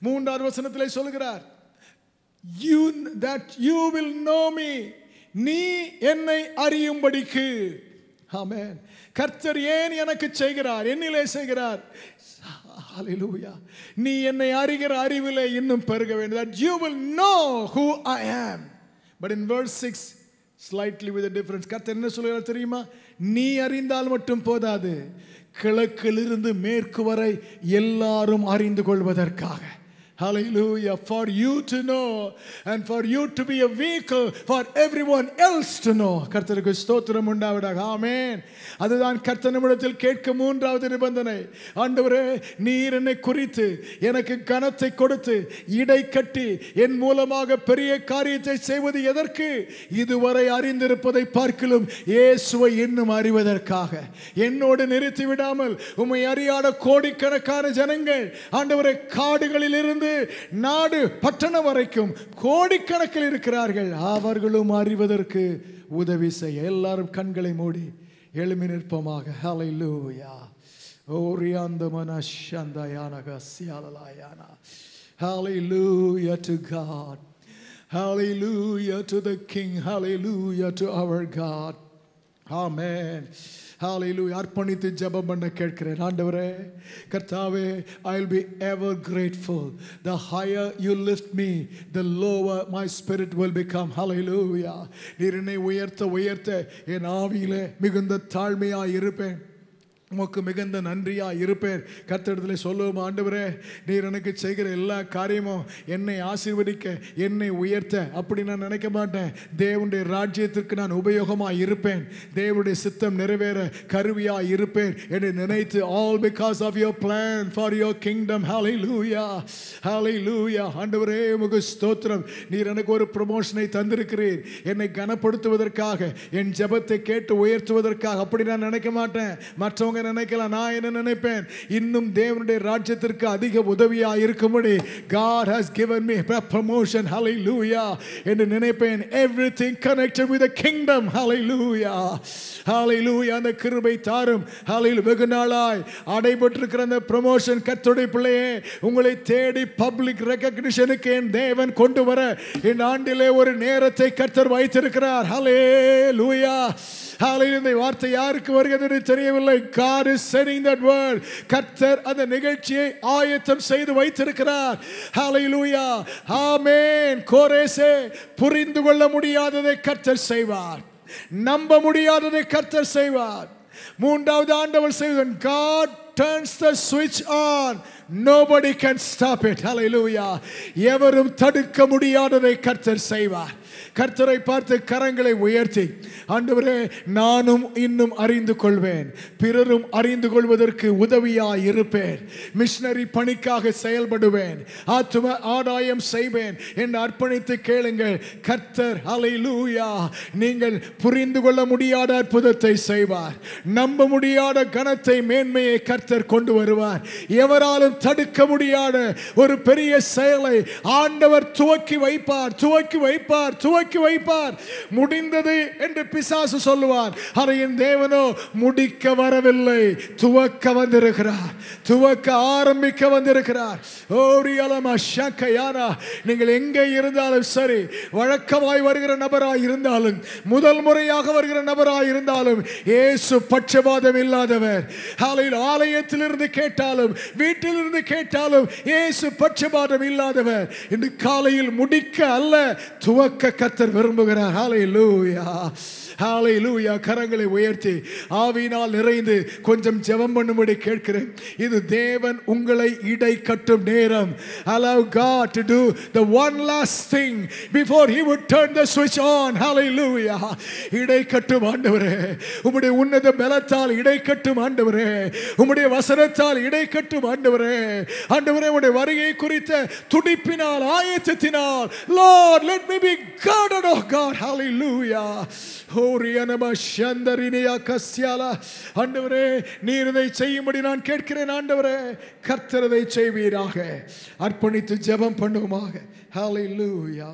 மூன்றாவது வசனத்திலே சொல்கிறார் you that you will know me நீ என்னை அறியும்படிக்கு ஆமேன் கர்த்தர் ஏன் எனக்கு செய்கிறார் என்னிலே செய்கிறார் நீ என்னை அறிகிற அறிவிலே இன்னும் பெருக வேண்டும் no who I am but in am. Six slightly with difference கர்த்தர் என்ன சொல்லுகிறார் தெரியுமா நீ அறிந்தால் மட்டும் போதாது கிழக்கிலிருந்து மேற்கு வரை எல்லாரும் அறிந்து கொள்வதற்காக Hallelujah. For you to know and for you to be a vehicle for everyone else to know. கர்த்தருக்கு ஸ்தோத்திரம் உண்டாவதாக ஆமேன் அதுதான் கர்த்த நிமிடத்தில் கேட்க மூன்றாவது நிபந்தனை ஆண்டவரே நீர் என்னை குறித்து எனக்கு கனத்தை கொடுத்து இடை கட்டி என் மூலமாக பெரிய காரியத்தை செய்வது எதற்கு இதுவரை அறிந்திருப்பதை பார்க்கலும் இயேசுவை இன்னும் அறிவதற்காக என்னோடு நிறுத்தி விடாமல் உம்மை அறியாத கோடிக்கணக்கான ஜனங்கள் ஆண்டவரை காடுகளில் இருந்து நாடு பட்டணம் வரைக்கும் கோடிக்கணக்கில் இருக்கிறார்கள் அவர்களும் அறிவதற்கு உதவி செய்ய எல்லாரும் கண்களை மூடி எளிமை நிற்பமாக ஹலை லூயா ஓரியாந்தமன சந்தயானக Hallelujah to the King. Hallelujah to our God. Amen. ஹாலையிலு அர்ப்பணித்து ஜபம் பண்ண கேட்கிறேன் ஆண்டவரே கர்த்தாவே I will be ever grateful the higher you lift me the lower my spirit will become hallelujah நீர் என்னை உயர்த்த உயர்த்த என் ஆவியிலே மிகுந்த தாழ்மையாக இருப்பேன் உமக்கு மிகுந்த நன்றியாக இருப்பேன் கத்தடத்துல சொல்லுவோம் ஆண்டவரே நீர் எனக்கு செய்கிற எல்லா காரியமும் என்னை ஆசீர்வதிக்க என்னை உயர்த்த அப்படி நான் நினைக்க மாட்டேன் தேவனுடைய ராஜ்யத்திற்கு நான் உபயோகமாக இருப்பேன் தேவனுடைய சித்தம் நிறைவேற கருவியாக இருப்பேன் என்று நினைத்து all because of your plan for your kingdom hallelujah ஹாலை லூயா ஆண்டவரே உமக்கு ஸ்தோத்திரம் நீர் எனக்கு ஒரு ப்ரமோஷனை தந்திருக்கிறீர் என்னை கனப்படுத்துவதற்காக என் ஜபத்தை கேட்டு உயர்த்துவதற்காக அப்படி நான் நினைக்க மாட்டேன் மற்றவங்க என்ன நினைக்கலாம் நான் என்ன நினைப்பேன் இன்னும் தேவனுடைய ராஜ்யத்திற்கு அதிக உதவியா இருக்கும்படி God has given me promotion hallelujah என்று நினைப்பேன் everything connected with kingdom hallelujah ஹலை லூயா அந்த கிருபை தாரும் ஹலையில் வெகு நாளாய் அடைபட்டிருக்கிற அந்த ப்ரமோஷன் கத்துடை பிள்ளையே உங்களை தேடி பப்ளிக் ரெக்கக்னிஷனுக்கு என் தேவன் கொண்டு வர என் ஆண்டிலே ஒரு நேரத்தை கத்தர் வைத்திருக்கிறார் ஹலே லூயா காலையில் இந்த வார்த்தை யாருக்கு வருகிறது என்று தெரியவில்லை கார் இஸ் செனிங் தட் வேர்ட் கர்த்தர் அந்த நிகழ்ச்சியை ஆயத்தம் செய்து வைத்திருக்கிறார் ஹalleluya ஆமேன் கோரேசே புரிந்து கொள்ள முடியாததை கர்த்தர் செய்வார் நம்ப முடியாததை கர்த்தர் செய்வார் மூன்றாவது ஆண்டவர் செய்வன் காட் turns த சுவிட்ச் on nobody can stop it hallelujah எவரும் தடுக்க முடியாததை கர்த்தர் செய்வார் கர்த்தரை பார்த்து கரங்களை உயர்த்தி ஆண்டவரே நானும் இன்னும் அறிந்து கொள்வேன் பிறரும் அறிந்து கொள்வதற்கு உதவியாய் இருப்பேன் மிஷினரி பணிக்காக செயல்படுவேன் ஆத்தும ஆதாயம் செய்வேன் என்று அர்ப்பணித்து கேளுங்கள் கர்த்தர் அலை லூயா நீங்கள் புரிந்து கொள்ள முடியாத அற்புதத்தை செய்வார் நம்ப முடியாத கனத்தை மேன்மையை கர்த்தர் கொண்டு வருவார் எவராலும் தடுக்க முடியாத ஒரு பெரிய செயலை ஆண்டவர் துவக்கி வைப்பார் துவக்கி வைப்பார் துவக்கி துவக்கி வைப்பார் முடிந்தது என்று பிசாசு சொல்லுவார் அறையின் தேவனோ முடிக்க வரவில்லை துவக்க வந்திருக்கிறார் துவக்க ஆரம்பிக்க வந்திருக்கிறார் ஓடியலமா நீங்கள் எங்கே இருந்தாலும் சரி வழக்கமாய் வருகிற நபராய் இருந்தாலும் முதல் முறையாக வருகிற நபராய் இருந்தாலும் இயேசு பட்சபாதம் இல்லாதவர் ஆலயத்தில் ஆலயத்திலிருந்து கேட்டாலும் வீட்டிலிருந்து கேட்டாலும் இயேசு பட்சபாதம் இல்லாதவர் இன்று காலையில் முடிக்க அல்ல துவக்க கத்தர் விரும்புகிறார் ஹாலை லூயா ஹாலை லூயா கரங்களை உயர்த்தி ஆவினால் நிறைந்து கொஞ்சம் ஜெபம் பண்ணும்படி கேட்கிறேன் இது தேவன் உங்களை இடை கட்டும் நேரம் allow God to the one last thing before he would turn the ஸ்விட்ச் ஆன் ஹாலை லூயா இடை கட்டும் ஆண்டவரே உம்முடைய உன்னத பலத்தால் இடை கட்டும் ஆண்டவரே உம்முடைய வசனத்தால் இடை கட்டும் ஆண்டவரே ஆண்டவரே உடைய வருகை குறித்த துடிப்பினால் ஆயத்தத்தினால் Lord let me be garden of God hallelujah ஓ கோரிய நம சந்தரினியா கஸ்யாலா ஆண்டவரே நீர் இதை செய்யும்படி நான் கேட்கிறேன் ஆண்டவரே கர்த்தரதை செய்வீராக அர்ப்பணித்து ஜெபம் பண்ணுவோமாக ஹாலை லூயா